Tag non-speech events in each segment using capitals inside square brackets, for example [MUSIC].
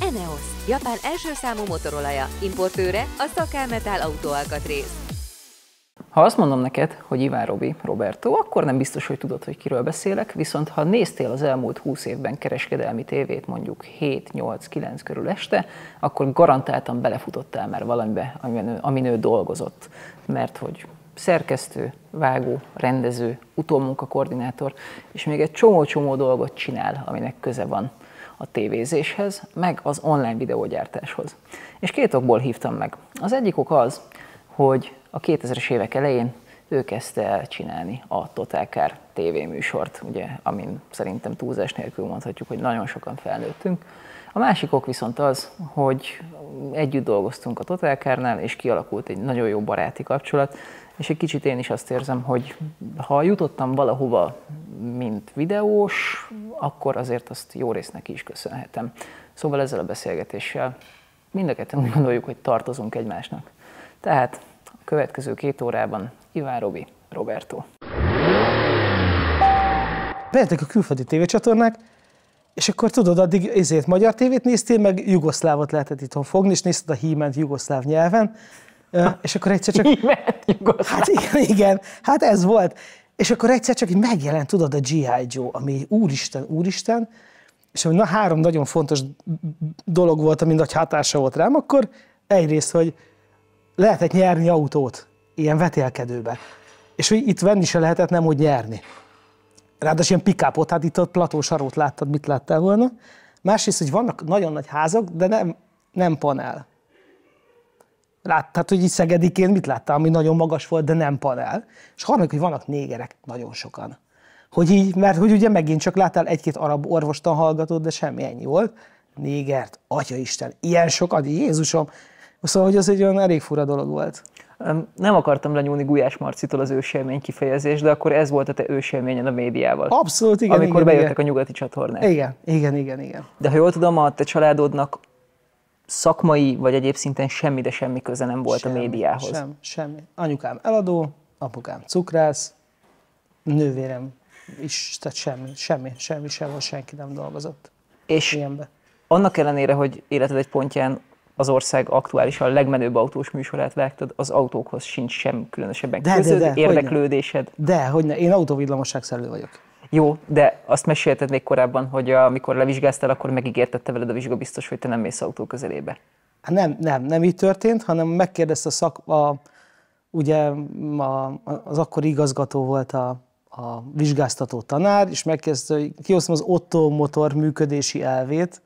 Eneos, Japán első számú motorolaja, importőre a Szakámetál autóalkatrész. Ha azt mondom neked, hogy Iván Robi, Roberto, akkor nem biztos, hogy tudod, hogy kiről beszélek, viszont ha néztél az elmúlt 20 évben kereskedelmi tévét mondjuk 7-8-9 körül este, akkor garantáltan belefutottál már valamibe, amin ő, amin ő dolgozott. Mert hogy szerkesztő, vágó, rendező, utómunkakoordinátor, és még egy csomó-csomó dolgot csinál, aminek köze van a tévézéshez, meg az online videógyártáshoz. És két okból hívtam meg. Az egyik ok az, hogy a 2000-es évek elején ő kezdte el csinálni a Total Car műsort, ugye, amin szerintem túlzás nélkül mondhatjuk, hogy nagyon sokan felnőttünk. A másik ok viszont az, hogy együtt dolgoztunk a Total Car-nál, és kialakult egy nagyon jó baráti kapcsolat, és egy kicsit én is azt érzem, hogy ha jutottam valahova, mint videós, akkor azért azt jó résznek is köszönhetem. Szóval ezzel a beszélgetéssel mind a ketten úgy gondoljuk, hogy tartozunk egymásnak. Tehát a következő két órában Iván Robi, Roberto. Bejöttek a külföldi tévécsatornák, és akkor tudod, addig ezért magyar tévét néztél, meg jugoszlávot lehetett itthon fogni, és nézted a hímet jugoszláv nyelven, és akkor egyszer csak... Német, [LAUGHS] hát igen, igen, hát ez volt. És akkor egyszer csak megjelent, tudod, a G.I. Joe, ami úristen, úristen, és hogy na három nagyon fontos dolog volt, ami nagy hatása volt rám, akkor egyrészt, hogy lehetett nyerni autót ilyen vetélkedőben. És hogy itt venni se lehetett nem, hogy nyerni. Ráadásul ilyen pikápot, hát itt a Platósarót láttad, mit láttál volna. Másrészt, hogy vannak nagyon nagy házak, de nem, nem panel. Láttad, hogy így Szegediként mit látta, ami nagyon magas volt, de nem panel. És harmadik, hogy vannak négerek nagyon sokan. Hogy így, mert hogy ugye megint csak láttál egy-két arab orvostan hallgatót, de semmi ennyi volt. Négert, Isten, ilyen adi Jézusom. Szóval, hogy az egy olyan elég fura dolog volt. Nem akartam lenyúlni Gulyás Marcitól az ősélmény kifejezés, de akkor ez volt a te ősélményen a médiával. Abszolút, igen. Amikor igen, bejöttek igen. a nyugati csatornák. Igen, igen, igen, igen. De ha jól tudom, a te családodnak szakmai vagy egyéb szinten semmi, de semmi köze nem volt semmi, a médiához. Sem, semmi. Anyukám eladó, apukám cukrász, nővérem is, tehát semmi, semmi, semmi sehol senki nem dolgozott. És Ilyenbe. annak ellenére, hogy életed egy pontján az ország aktuálisan legmenőbb autós műsorát vágtad, az autókhoz sincs sem különösebben de, közöd, de, de, érdeklődésed. Hogyne. De, ne, én szerelő vagyok. Jó, de azt mesélted még korábban, hogy amikor levizsgáztál, akkor megígértette veled a vizsga biztos, hogy te nem mész autó közelébe. Hát nem, nem, nem így történt, hanem megkérdezte a szak, a, ugye a, az akkori igazgató volt a, a vizsgáztató tanár, és megkérdezte, hogy kihoztam az Otto motor működési elvét,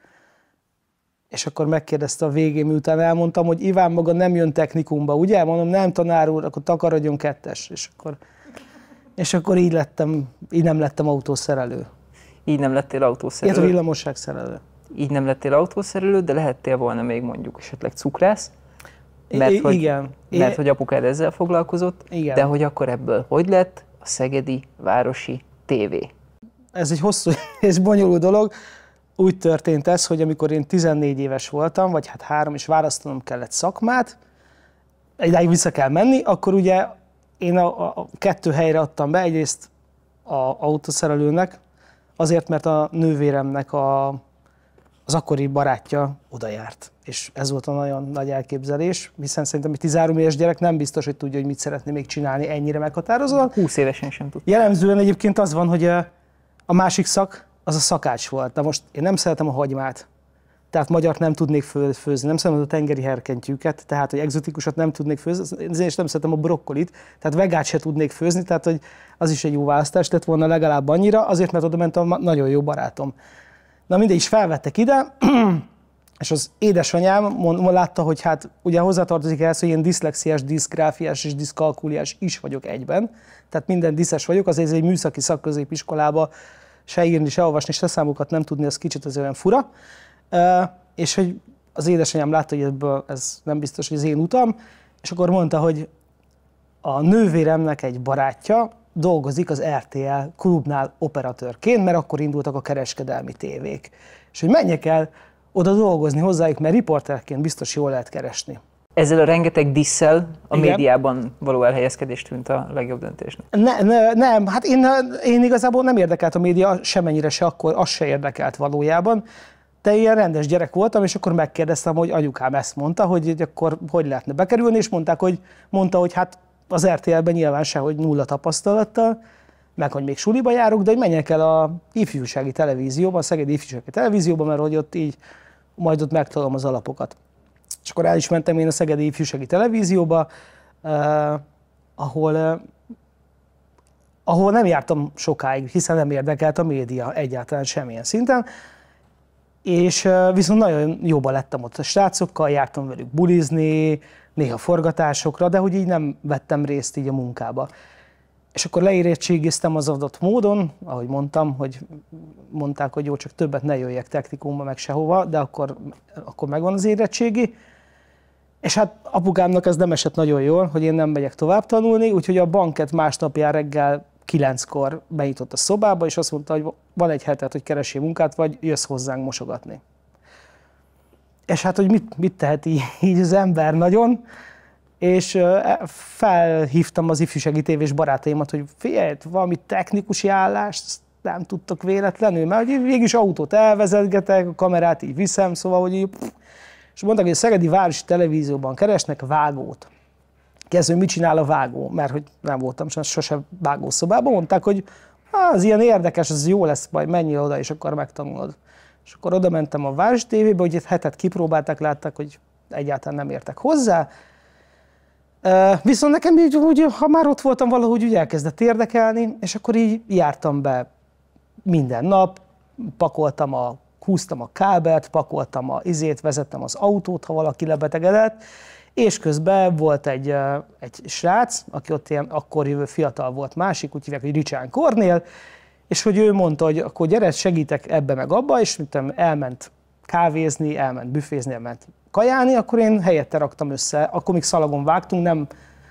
és akkor megkérdezte a végén, miután elmondtam, hogy Iván maga nem jön technikumba, ugye? Mondom, nem tanár úr, akkor takarodjon kettes. És akkor és akkor így lettem, így nem lettem autószerelő. Így nem lettél autószerelő? Ilyet villamosságszerelő. Így nem lettél autószerelő, de lehettél volna még mondjuk esetleg cukrász, mert, hogy, igen. mert hogy apukád ezzel foglalkozott, igen. de hogy akkor ebből hogy lett a Szegedi Városi TV. Ez egy hosszú [LAUGHS] és bonyolult dolog. Úgy történt ez, hogy amikor én 14 éves voltam, vagy hát három, és választanom kellett szakmát, idáig vissza kell menni, akkor ugye én a, a kettő helyre adtam be, egyrészt a autószerelőnek, azért, mert a nővéremnek a, az akkori barátja oda járt. És ez volt a nagyon nagy elképzelés, hiszen szerintem egy 13 éves gyerek nem biztos, hogy tudja, hogy mit szeretné még csinálni ennyire meghatározóan. 20 évesen sem tudta. Jellemzően egyébként az van, hogy a, a másik szak az a szakács volt. Na most én nem szeretem a hagymát, tehát magyar nem tudnék főzni, nem szeretem a tengeri herkentyűket, tehát hogy exotikusat nem tudnék főzni, ezért is nem szeretem a brokkolit, tehát vegát se tudnék főzni, tehát hogy az is egy jó választás lett volna legalább annyira, azért mert oda ment a nagyon jó barátom. Na mindig is felvettek ide, [CLEARS THROAT] és az édesanyám mond, mond, látta, hogy hát ugye hozzátartozik ehhez, hogy én diszlexiás, diszgráfiás és diszkalkuliás is vagyok egyben, tehát minden diszes vagyok, azért egy műszaki szakközépiskolába se írni, se olvasni, se számokat nem tudni, az kicsit az olyan fura és hogy az édesanyám látta, hogy ebből ez nem biztos, hogy az én utam, és akkor mondta, hogy a nővéremnek egy barátja dolgozik az RTL klubnál operatőrként, mert akkor indultak a kereskedelmi tévék. És hogy menjek el oda dolgozni hozzájuk, mert riporterként biztos jól lehet keresni. Ezzel a rengeteg disszel a Igen. médiában való elhelyezkedés tűnt a legjobb döntésnek. Ne, ne, nem, hát én, én igazából nem érdekelt a média semennyire se akkor, az se érdekelt valójában de ilyen rendes gyerek voltam, és akkor megkérdeztem, hogy anyukám ezt mondta, hogy akkor hogy lehetne bekerülni, és mondták, hogy mondta, hogy hát az RTL-ben nyilván hogy nulla tapasztalattal, meg hogy még suliba járok, de hogy menjek el a ifjúsági televízióba, a Szegedi ifjúsági televízióba, mert hogy ott így majd ott megtalom az alapokat. És akkor el is mentem én a Szegedi ifjúsági televízióba, eh, ahol eh, ahol nem jártam sokáig, hiszen nem érdekelt a média egyáltalán semmilyen szinten, és viszont nagyon jóban lettem ott a srácokkal, jártam velük bulizni, néha forgatásokra, de hogy így nem vettem részt így a munkába. És akkor leérettségiztem az adott módon, ahogy mondtam, hogy mondták, hogy jó, csak többet ne jöjjek technikumba meg sehova, de akkor, akkor megvan az érettségi. És hát apukámnak ez nem esett nagyon jól, hogy én nem megyek tovább tanulni, úgyhogy a banket másnapján reggel kilenckor benyitott a szobába, és azt mondta, hogy van egy hetet, hogy keresi munkát, vagy jössz hozzánk mosogatni. És hát, hogy mit, mit tehet így, így az ember nagyon, és e, felhívtam az ifjúsági tévés barátaimat, hogy figyelj, valami technikusi állást nem tudtok véletlenül, mert hogy végig autót elvezetgetek, a kamerát így viszem, szóval, hogy így, és mondtak, hogy a Szegedi Városi Televízióban keresnek vágót. Kezdve, mit csinál a vágó, mert hogy nem voltam sose vágószobában, mondták, hogy az ilyen érdekes, az jó lesz, majd menjél oda, és akkor megtanulod. És akkor oda mentem a Vázs tévébe, hogy egy hetet kipróbálták, láttak, hogy egyáltalán nem értek hozzá. Viszont nekem így, úgy, ha már ott voltam, valahogy úgy elkezdett érdekelni, és akkor így jártam be minden nap, pakoltam a, húztam a kábelt, pakoltam a izét, vezettem az autót, ha valaki lebetegedett, és közben volt egy, egy srác, aki ott ilyen akkor jövő fiatal volt másik, úgy hívják, hogy Ricsán Kornél, és hogy ő mondta, hogy akkor gyere, segítek ebbe meg abba, és mintem elment kávézni, elment büfézni, elment kajálni, akkor én helyette raktam össze, akkor még szalagon vágtunk, nem...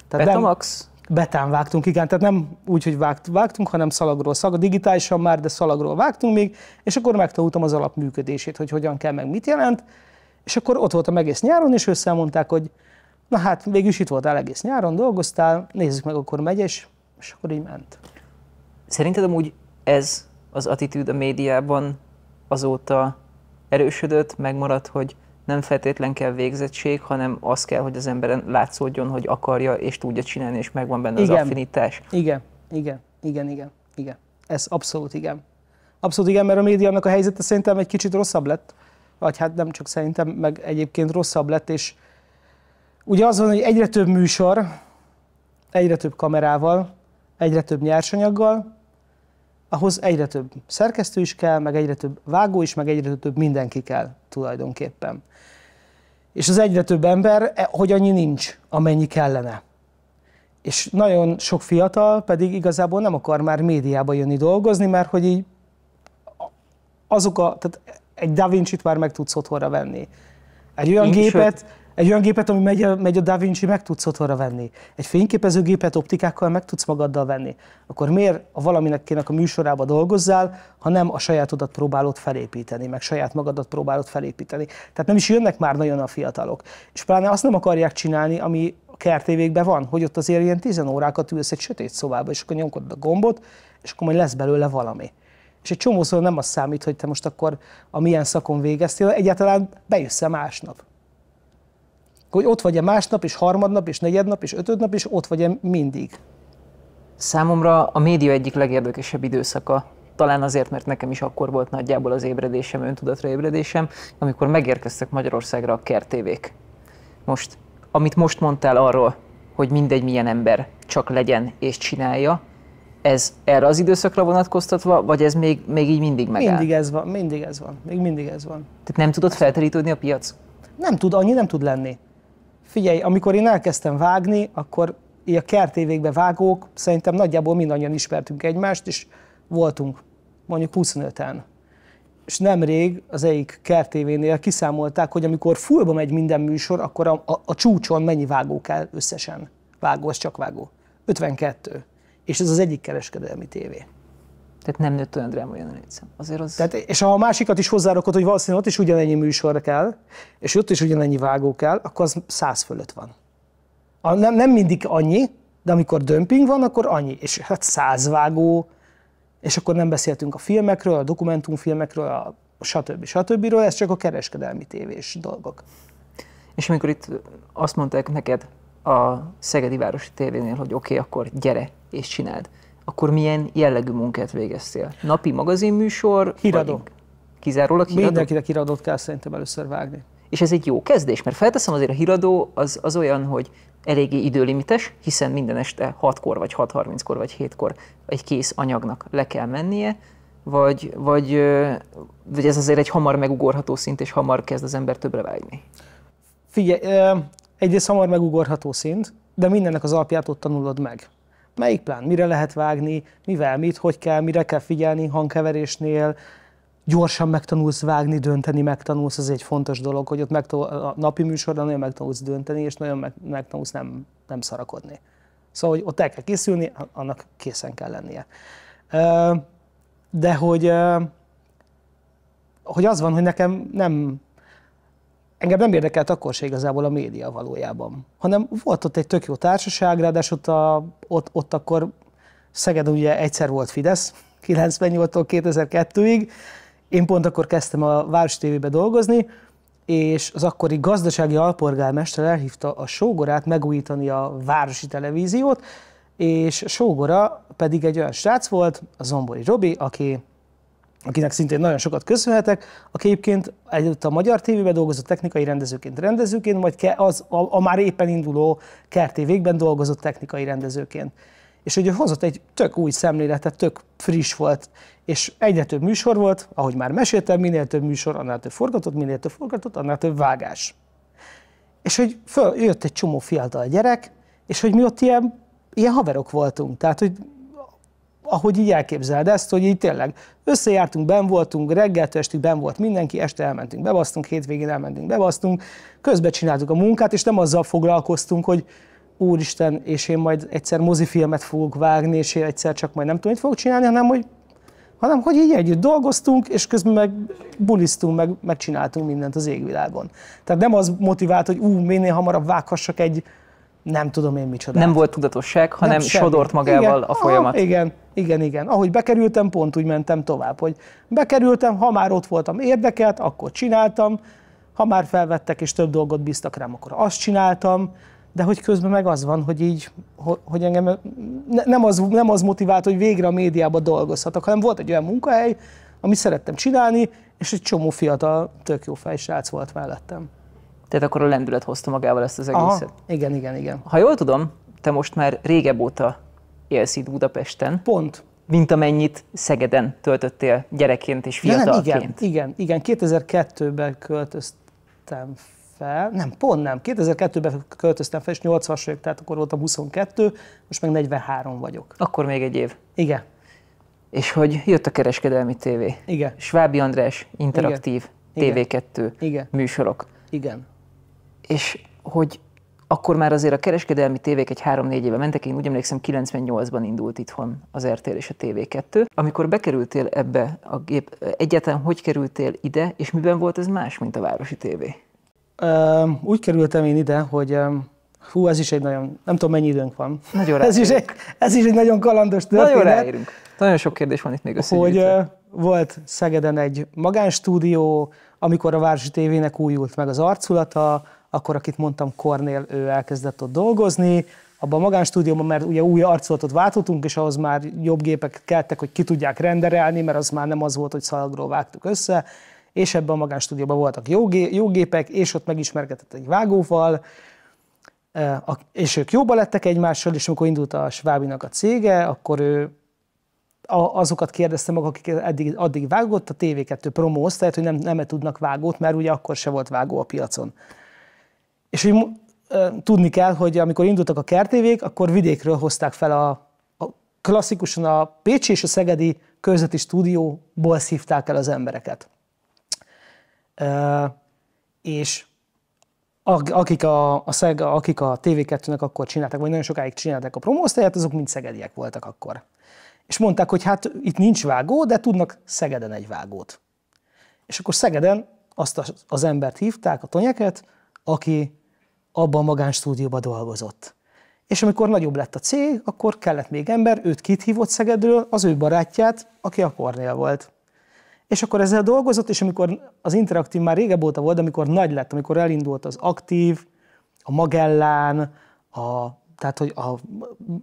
Tehát Betamax? Nem, betán vágtunk, igen, tehát nem úgy, hogy vágt, vágtunk, hanem szalagról szalag, digitálisan már, de szalagról vágtunk még, és akkor megtanultam az alapműködését, hogy hogyan kell, meg mit jelent, és akkor ott voltam egész nyáron, és összemondták, hogy na hát végül is itt voltál egész nyáron, dolgoztál, nézzük meg, akkor megy, és, és akkor így ment. Szerinted amúgy ez az attitűd a médiában azóta erősödött, megmaradt, hogy nem feltétlen kell végzettség, hanem az kell, hogy az emberen látszódjon, hogy akarja és tudja csinálni, és megvan benne igen. az affinitás. Igen, igen, igen, igen, igen. Ez abszolút igen. Abszolút igen, mert a médiának a helyzete szerintem egy kicsit rosszabb lett, vagy hát nem csak szerintem, meg egyébként rosszabb lett, és Ugye az van, hogy egyre több műsor, egyre több kamerával, egyre több nyersanyaggal, ahhoz egyre több szerkesztő is kell, meg egyre több vágó is, meg egyre több mindenki kell tulajdonképpen. És az egyre több ember, e, hogy annyi nincs, amennyi kellene. És nagyon sok fiatal pedig igazából nem akar már médiába jönni dolgozni, mert hogy így azok a, tehát egy Da Vinci-t már meg tudsz otthonra venni. Egy olyan Én, gépet, sőt, egy olyan gépet, ami megy, megy a Da Vinci, meg tudsz otthonra venni. Egy fényképezőgépet optikákkal meg tudsz magaddal venni. Akkor miért a valaminek a műsorába dolgozzál, ha nem a sajátodat próbálod felépíteni, meg saját magadat próbálod felépíteni. Tehát nem is jönnek már nagyon a fiatalok. És pláne azt nem akarják csinálni, ami a kertévékben van, hogy ott azért ilyen 10 órákat ülsz egy sötét szobába, és akkor nyomkodod a gombot, és akkor majd lesz belőle valami. És egy csomószor nem az számít, hogy te most akkor a milyen szakon végeztél, egyáltalán bejössz-e másnap hogy ott vagy-e másnap, és harmadnap, és negyednap, és ötödnap, és ott vagy-e mindig? Számomra a média egyik legérdekesebb időszaka. Talán azért, mert nekem is akkor volt nagyjából az ébredésem, öntudatra ébredésem, amikor megérkeztek Magyarországra a kertévék. Most, amit most mondtál arról, hogy mindegy milyen ember csak legyen és csinálja, ez erre az időszakra vonatkoztatva, vagy ez még, még így mindig megáll? Mindig ez van, mindig ez van, még mindig ez van. Tehát nem tudod felterítődni a piac? Nem tud, annyi nem tud lenni. Figyelj, amikor én elkezdtem vágni, akkor a kertévékbe vágók, szerintem nagyjából mindannyian ismertünk egymást, és voltunk mondjuk 25-en. És nemrég az egyik kertévénél kiszámolták, hogy amikor fullba megy minden műsor, akkor a, a, a csúcson mennyi vágó kell összesen. Vágó, az csak vágó. 52. És ez az egyik kereskedelmi tévé tehát nem nőtt olyan dráma olyan Azért az... Tehát, és ha a másikat is hozzárakod, hogy valószínűleg ott is ugyanennyi műsor kell, és ott is ugyanennyi vágó kell, akkor az száz fölött van. A, nem, nem mindig annyi, de amikor dömping van, akkor annyi. És hát száz vágó, és akkor nem beszéltünk a filmekről, a dokumentumfilmekről, a stb. stb. Ez csak a kereskedelmi tévés dolgok. És amikor itt azt mondták neked a Szegedi Városi Tévénél, hogy oké, okay, akkor gyere és csináld, akkor milyen jellegű munkát végeztél? Napi magazinműsor? Híradó. kizárólag híradó? Mindenkinek híradót kell szerintem először vágni. És ez egy jó kezdés, mert felteszem azért a híradó az, az olyan, hogy eléggé időlimites, hiszen minden este 6-kor, vagy 6.30-kor, vagy 7-kor egy kész anyagnak le kell mennie, vagy, vagy, vagy ez azért egy hamar megugorható szint, és hamar kezd az ember többre vágyni? Figyelj, egyrészt hamar megugorható szint, de mindennek az alapját ott tanulod meg melyik plán, mire lehet vágni, mivel, mit, hogy kell, mire kell figyelni hangkeverésnél, gyorsan megtanulsz vágni, dönteni megtanulsz, ez egy fontos dolog, hogy ott megtanul, a napi műsorban nagyon megtanulsz dönteni, és nagyon megtanulsz nem, nem szarakodni. Szóval, hogy ott el kell készülni, annak készen kell lennie. De hogy, hogy az van, hogy nekem nem engem nem érdekelt akkor se igazából a média valójában, hanem volt ott egy tök jó társaság, ráadásul ott, a, ott, ott akkor Szeged ugye egyszer volt Fidesz, 98-tól [LAUGHS] 2002-ig, én pont akkor kezdtem a Város TV-be dolgozni, és az akkori gazdasági alpolgármester elhívta a sógorát megújítani a városi televíziót, és sógora pedig egy olyan srác volt, a Zombori Robi, aki akinek szintén nagyon sokat köszönhetek, aki egyébként együtt a Magyar tévében dolgozott technikai rendezőként, rendezőként, majd az, a, a már éppen induló Kerté végben dolgozott technikai rendezőként. És hogy hozott egy tök új szemléletet, tök friss volt, és egyre több műsor volt, ahogy már meséltem, minél több műsor, annál több forgatott, minél több forgatott, annál több vágás. És hogy föl, jött egy csomó fiatal gyerek, és hogy mi ott ilyen, ilyen haverok voltunk. Tehát, hogy ahogy így elképzeled ezt, hogy így tényleg összejártunk, ben voltunk, reggel estig ben volt mindenki, este elmentünk, bebasztunk, hétvégén elmentünk, bebasztunk, közben csináltuk a munkát, és nem azzal foglalkoztunk, hogy úristen, és én majd egyszer mozifilmet fogok vágni, és én egyszer csak majd nem tudom, mit fogok csinálni, hanem hogy, hanem hogy így együtt dolgoztunk, és közben meg bulisztunk, meg, megcsináltunk mindent az égvilágon. Tehát nem az motivált, hogy ú, minél hamarabb vághassak egy nem tudom én micsoda. Nem volt tudatosság, hanem nem sodort magával igen, a folyamat. Aha, igen, igen, igen. Ahogy bekerültem, pont úgy mentem tovább, hogy bekerültem, ha már ott voltam érdekelt, akkor csináltam, ha már felvettek és több dolgot bíztak rám, akkor azt csináltam, de hogy közben meg az van, hogy így, hogy engem nem az, nem az motivált, hogy végre a médiában dolgozhatok, hanem volt egy olyan munkahely, amit szerettem csinálni, és egy csomó fiatal, tök jó fej srác volt mellettem. Tehát akkor a lendület hozta magával ezt az egészet. Aha, igen, igen, igen. Ha jól tudom, te most már régebb óta élsz itt Budapesten. Pont. Mint amennyit Szegeden töltöttél gyerekként és fiatalként. nem, igen, igen, igen. 2002-ben költöztem fel, nem, pont nem, 2002-ben költöztem fel, és 8 vagyok, tehát akkor voltam 22, most meg 43 vagyok. Akkor még egy év. Igen. És hogy jött a kereskedelmi tévé. Igen. Svábi András, interaktív, Igen. TV2 Igen. műsorok. Igen és hogy akkor már azért a kereskedelmi tévék egy három-négy éve mentek, én úgy emlékszem 98-ban indult itthon az RTL és a TV2. Amikor bekerültél ebbe a gép, egyáltalán hogy kerültél ide, és miben volt ez más, mint a Városi TV? úgy kerültem én ide, hogy hú, ez is egy nagyon, nem tudom mennyi időnk van. Nagyon [LAUGHS] ez, is egy, ez is egy nagyon kalandos történet. Nagyon ráérünk. Nagyon sok kérdés van itt még összegyűjtve. Hogy uh, volt Szegeden egy magánstúdió, amikor a Városi Tévének újult meg az arculata, akkor akit mondtam, Kornél, ő elkezdett ott dolgozni, abban a magánstúdióban, mert ugye új arcolatot váltottunk, és ahhoz már jobb gépek keltek, hogy ki tudják renderelni, mert az már nem az volt, hogy szalagról vágtuk össze, és ebben a magánstúdióban voltak jó, gé- jó gépek, és ott megismerkedett egy vágóval, és ők jóba lettek egymással, és amikor indult a Schwabinak a cége, akkor ő azokat kérdezte meg, akik eddig, addig vágott, a TV2 promózt, tehát hogy nem, nem -e tudnak vágót, mert ugye akkor se volt vágó a piacon. És hogy tudni kell, hogy amikor indultak a kertévék, akkor vidékről hozták fel a, a klasszikusan a Pécsi és a Szegedi körzeti stúdióból szívták el az embereket. és akik a, a, szeg, akik a TV2-nek akkor csináltak, vagy nagyon sokáig csinálták a promóztáját, azok mind szegediek voltak akkor. És mondták, hogy hát itt nincs vágó, de tudnak Szegeden egy vágót. És akkor Szegeden azt az embert hívták, a tonyeket, aki abban a magánstúdióban dolgozott. És amikor nagyobb lett a cég, akkor kellett még ember, őt kit hívott Szegedről, az ő barátját, aki a Kornél volt. És akkor ezzel dolgozott, és amikor az interaktív már régebb óta volt, amikor nagy lett, amikor elindult az aktív, a Magellán, a, tehát hogy a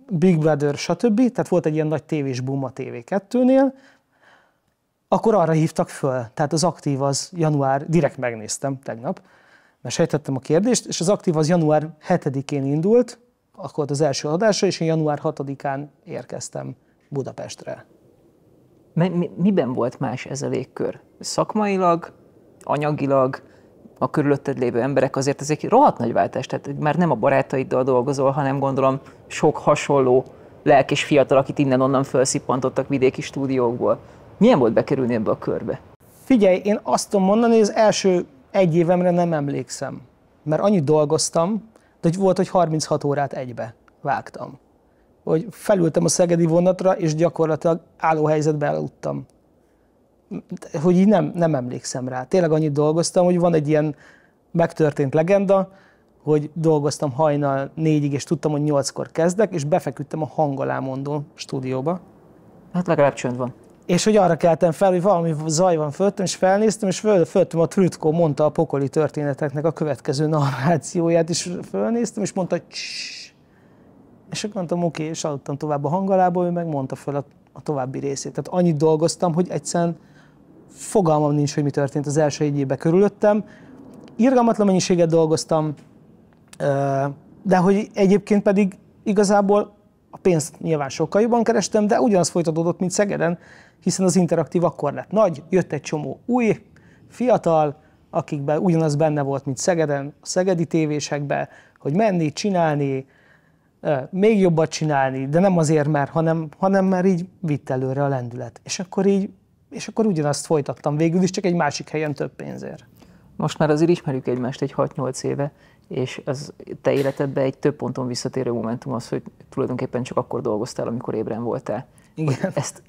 Big Brother, stb. Tehát volt egy ilyen nagy tévés boom a TV2-nél, akkor arra hívtak föl. Tehát az aktív az január, direkt megnéztem tegnap, mert sejtettem a kérdést, és az aktív az január 7-én indult, akkor volt az első adása, és én január 6-án érkeztem Budapestre. Mi, mi, miben volt más ez a légkör? Szakmailag, anyagilag, a körülötted lévő emberek azért ez egy rohadt nagy váltás, tehát már nem a barátaiddal dolgozol, hanem gondolom sok hasonló lelkes fiatal, akit innen-onnan felszippantottak vidéki stúdiókból. Milyen volt bekerülni ebbe a körbe? Figyelj, én azt tudom mondani, hogy az első egy évemre nem emlékszem, mert annyit dolgoztam, de volt, hogy 36 órát egybe vágtam. Hogy felültem a szegedi vonatra, és gyakorlatilag állóhelyzetbe elaludtam. Hogy így nem, nem emlékszem rá. Tényleg annyit dolgoztam, hogy van egy ilyen megtörtént legenda, hogy dolgoztam hajnal négyig, és tudtam, hogy nyolckor kezdek, és befeküdtem a hangalámondó stúdióba. Hát legalább csönd van és hogy arra keltem fel, hogy valami zaj van föltem, és felnéztem, és föl, a Trütko mondta a pokoli történeteknek a következő narrációját, és felnéztem és mondta, hogy és akkor mondtam, oké, okay, és adottam tovább a hangalából, ő meg mondta föl a, a további részét. Tehát annyit dolgoztam, hogy egyszerűen fogalmam nincs, hogy mi történt az első egy évben körülöttem. Irgalmatlan mennyiséget dolgoztam, de hogy egyébként pedig igazából a pénzt nyilván sokkal jobban kerestem, de ugyanaz folytatódott, mint Szegeden hiszen az interaktív akkor lett nagy, jött egy csomó új, fiatal, akikben ugyanaz benne volt, mint Szegeden, a szegedi tévésekben, hogy menni, csinálni, még jobbat csinálni, de nem azért már, hanem, hanem már így vitt előre a lendület. És akkor így, és akkor ugyanazt folytattam végül is, csak egy másik helyen több pénzért. Most már azért ismerjük egymást egy 6-8 éve, és az te életedben egy több ponton visszatérő momentum az, hogy tulajdonképpen csak akkor dolgoztál, amikor ébren voltál. Igen. Hogy ezt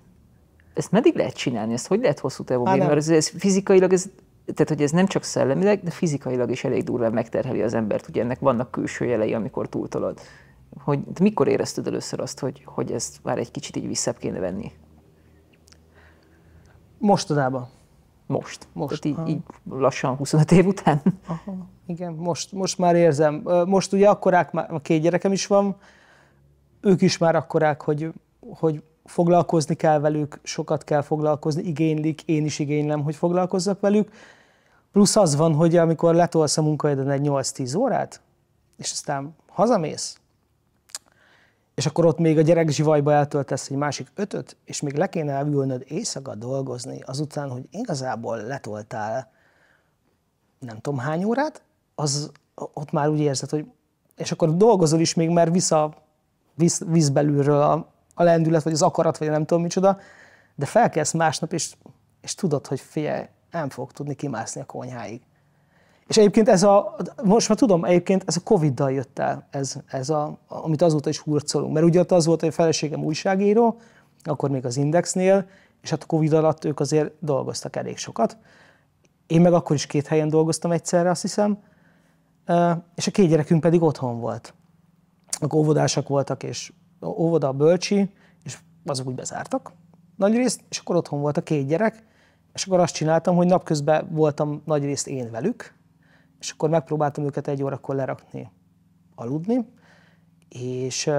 ezt meddig lehet csinálni, ezt hogy lehet hosszú távon bírni? Mert ez, ez fizikailag, ez, tehát hogy ez nem csak szellemileg, de fizikailag is elég durván megterheli az embert, ugye ennek vannak külső jelei, amikor túltolod. Hogy mikor érezted először azt, hogy, hogy ezt már egy kicsit így vissza kéne venni? Mostanában. Most? Most. Tehát így, így lassan 25 év után? Aha. Igen, most, most már érzem. Most ugye akkorák, már két gyerekem is van, ők is már akkorák, hogy, hogy foglalkozni kell velük, sokat kell foglalkozni, igénylik, én is igénylem, hogy foglalkozzak velük. Plusz az van, hogy amikor letolsz a munkahelyeden egy 8-10 órát, és aztán hazamész, és akkor ott még a gyerek zsivajba eltöltesz egy másik ötöt, és még le kéne elülnöd éjszaka dolgozni, azután, hogy igazából letoltál nem tudom hány órát, az ott már úgy érzed, hogy és akkor dolgozol is még, mert vissza visz, visz belülről a a lendület, vagy az akarat, vagy nem tudom micsoda, de felkelsz másnap, és, és tudod, hogy figyelj, nem fog tudni kimászni a konyháig. És egyébként ez a, most már tudom, egyébként ez a Covid-dal jött el, ez, ez a, amit azóta is hurcolunk. Mert ugye ott az volt, hogy a feleségem újságíró, akkor még az Indexnél, és hát a Covid alatt ők azért dolgoztak elég sokat. Én meg akkor is két helyen dolgoztam egyszerre, azt hiszem, és a két gyerekünk pedig otthon volt. Akkor óvodásak voltak, és óvoda, bölcsi, és azok úgy bezártak nagyrészt, és akkor otthon volt a két gyerek, és akkor azt csináltam, hogy napközben voltam nagyrészt én velük, és akkor megpróbáltam őket egy órakor lerakni, aludni, és,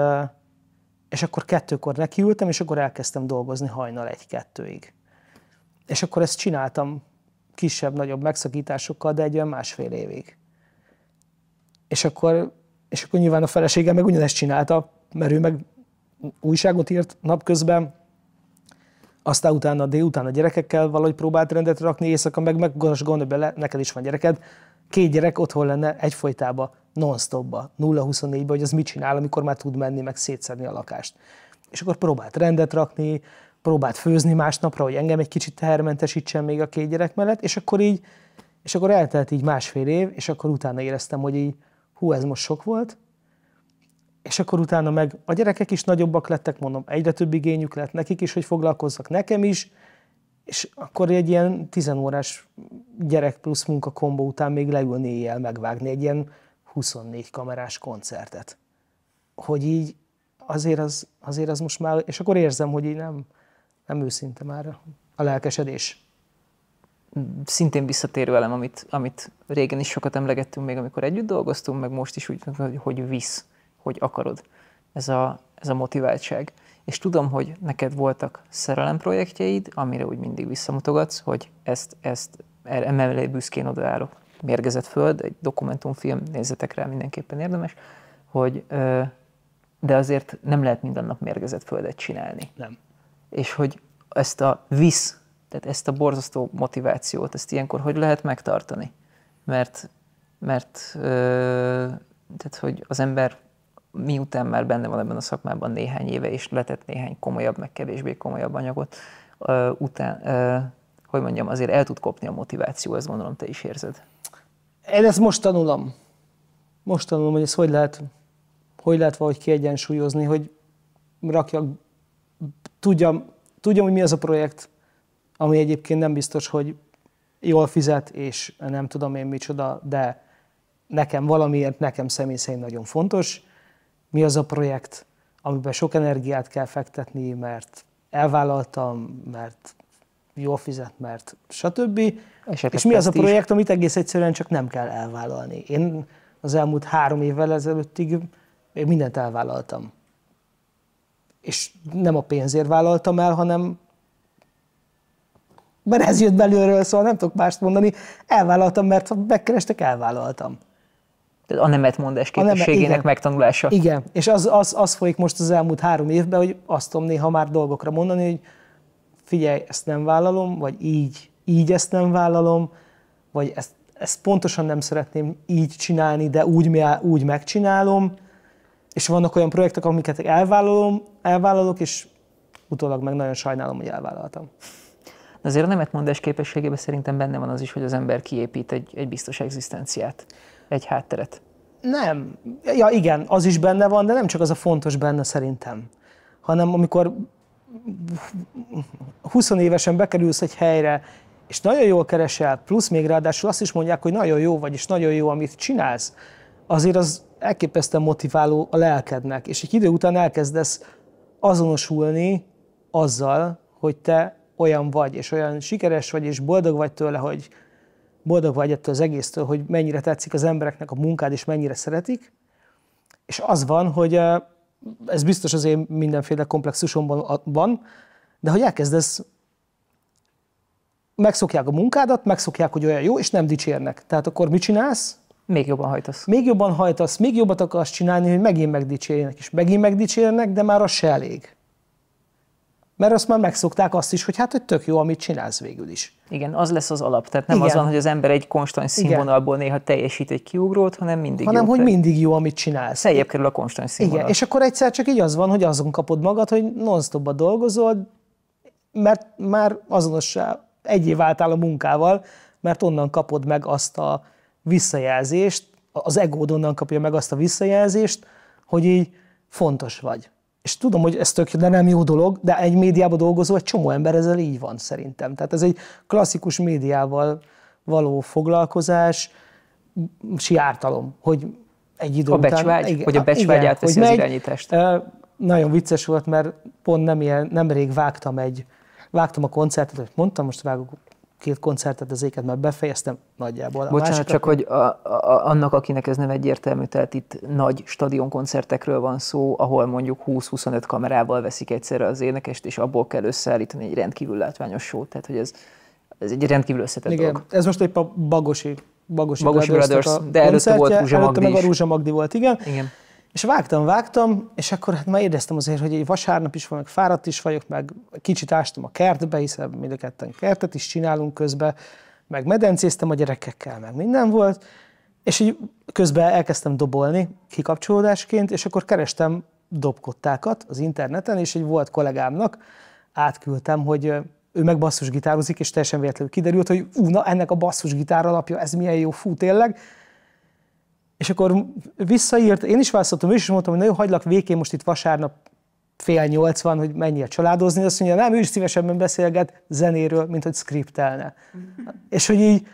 és akkor kettőkor nekiültem, és akkor elkezdtem dolgozni hajnal egy-kettőig. És akkor ezt csináltam kisebb-nagyobb megszakításokkal, de egy olyan másfél évig. És akkor, és akkor nyilván a feleségem meg ugyanezt csinálta, mert ő meg újságot írt napközben, aztán utána délután a gyerekekkel valahogy próbált rendet rakni, éjszaka meg meg gondolj gondolj bele, neked is van gyereked, két gyerek otthon lenne egyfolytában, non-stopba, 0-24-be, hogy az mit csinál, amikor már tud menni, meg szétszedni a lakást. És akkor próbált rendet rakni, próbált főzni másnapra, hogy engem egy kicsit tehermentesítsen még a két gyerek mellett, és akkor így, és akkor eltelt így másfél év, és akkor utána éreztem, hogy így, hú, ez most sok volt, és akkor utána meg a gyerekek is nagyobbak lettek, mondom, egyre több igényük lett nekik is, hogy foglalkozzak, nekem is, és akkor egy ilyen 10 órás gyerek plusz munka kombó után még leülni éjjel megvágni egy ilyen 24 kamerás koncertet. Hogy így azért az, azért az most már, és akkor érzem, hogy így nem, nem őszinte már a lelkesedés. Szintén visszatérő elem, amit, amit régen is sokat emlegettünk még, amikor együtt dolgoztunk, meg most is úgy, hogy visz hogy akarod. Ez a, ez a motiváltság. És tudom, hogy neked voltak szerelemprojektjeid, amire úgy mindig visszamutogatsz, hogy ezt, ezt emellé büszkén odaállok. Mérgezett Föld, egy dokumentumfilm, nézzetek rá, mindenképpen érdemes, hogy de azért nem lehet minden nap mérgezett földet csinálni. Nem. És hogy ezt a visz, tehát ezt a borzasztó motivációt, ezt ilyenkor hogy lehet megtartani? Mert, mert tehát, hogy az ember miután már benne van ebben a szakmában néhány éve, és letett néhány komolyabb, meg kevésbé komolyabb anyagot, után, hogy mondjam, azért el tud kopni a motiváció, ezt gondolom te is érzed. Én ezt most tanulom. Most tanulom, hogy ezt hogy lehet, hogy lehet valahogy kiegyensúlyozni, hogy rakjak, tudjam, tudjam, hogy mi az a projekt, ami egyébként nem biztos, hogy jól fizet, és nem tudom én micsoda, de nekem valamiért, nekem személy szerint nagyon fontos, mi az a projekt, amiben sok energiát kell fektetni, mert elvállaltam, mert jól fizet, mert stb. Esetek és hát mi az a projekt, amit egész egyszerűen csak nem kell elvállalni. Én az elmúlt három évvel ezelőttig mindent elvállaltam. És nem a pénzért vállaltam el, hanem mert ez jött belőről, szóval nem tudok mást mondani. Elvállaltam, mert ha megkerestek, elvállaltam. Tehát a nemetmondás képességének a nemet, megtanulása. Igen, és az, az, az folyik most az elmúlt három évben, hogy azt tudom néha már dolgokra mondani, hogy figyelj, ezt nem vállalom, vagy így, így ezt nem vállalom, vagy ezt, ezt pontosan nem szeretném így csinálni, de úgy, úgy megcsinálom. És vannak olyan projektek, amiket elvállalom, elvállalok, és utólag meg nagyon sajnálom, hogy elvállaltam. De azért a nemetmondás képességében szerintem benne van az is, hogy az ember kiépít egy, egy biztos egzisztenciát egy hátteret. Nem. Ja igen, az is benne van, de nem csak az a fontos benne szerintem, hanem amikor 20 évesen bekerülsz egy helyre, és nagyon jól keresel, plusz még ráadásul azt is mondják, hogy nagyon jó vagy, és nagyon jó, amit csinálsz, azért az elképesztően motiváló a lelkednek, és egy idő után elkezdesz azonosulni azzal, hogy te olyan vagy, és olyan sikeres vagy, és boldog vagy tőle, hogy boldog vagy ettől az egésztől, hogy mennyire tetszik az embereknek a munkád, és mennyire szeretik. És az van, hogy ez biztos az én mindenféle komplexusomban van, de hogy elkezdesz, megszokják a munkádat, megszokják, hogy olyan jó, és nem dicsérnek. Tehát akkor mit csinálsz? Még jobban hajtasz. Még jobban hajtasz, még jobbat akarsz csinálni, hogy megint megdicsérjenek, és megint megdicsérjenek, de már az se elég mert azt már megszokták azt is, hogy hát, hogy tök jó, amit csinálsz végül is. Igen, az lesz az alap. Tehát nem Igen. az van, hogy az ember egy konstans színvonalból Igen. néha teljesít egy kiugrót, hanem mindig Hanem, jó, hogy tehát. mindig jó, amit csinálsz. Feljebb kerül a konstans színvonal. Igen, és akkor egyszer csak így az van, hogy azon kapod magad, hogy non dolgozol, mert már azonos egyé váltál a munkával, mert onnan kapod meg azt a visszajelzést, az egód onnan kapja meg azt a visszajelzést, hogy így fontos vagy és tudom, hogy ez tök de nem jó dolog, de egy médiában dolgozó, egy csomó ember ezzel így van szerintem. Tehát ez egy klasszikus médiával való foglalkozás, si jártalom, hogy egy idő a után... Becsvágy, igen, hogy a becsvágy igen, az irányítást. Nagyon vicces volt, mert pont nem ilyen, nemrég vágtam egy, vágtam a koncertet, hogy mondtam, most vágok két koncertet, az éket már befejeztem nagyjából. A Bocsánat, másikat... csak hogy a, a, annak, akinek ez nem egyértelmű, tehát itt nagy stadionkoncertekről van szó, ahol mondjuk 20-25 kamerával veszik egyszerre az énekest, és abból kell összeállítani egy rendkívül látványos sót, tehát hogy ez, ez egy rendkívül összetett Igen, dolog. ez most épp a Bagosi Bagosi, Bagosi Brothers, Brothers de előtte volt Rúzsa Magdi előtte meg a Rúzsa Magdi volt, igen. igen. És vágtam, vágtam, és akkor hát már éreztem azért, hogy egy vasárnap is vagyok, fáradt is vagyok, meg kicsit ástam a kertbe, hiszen mind a ketten kertet is csinálunk közben, meg medencéztem a gyerekekkel, meg minden volt, és így közben elkezdtem dobolni kikapcsolódásként, és akkor kerestem dobkottákat az interneten, és egy volt kollégámnak átküldtem, hogy ő meg basszusgitározik, és teljesen véletlenül kiderült, hogy ú, na ennek a basszusgitár alapja, ez milyen jó, fú, tényleg. És akkor visszaírt, én is választottam, ő is mondtam, hogy nagyon hagylak végén most itt vasárnap fél nyolc van, hogy mennyi a családozni, azt mondja, nem, ő is szívesebben beszélget zenéről, mint hogy skriptelne. [LAUGHS] és hogy így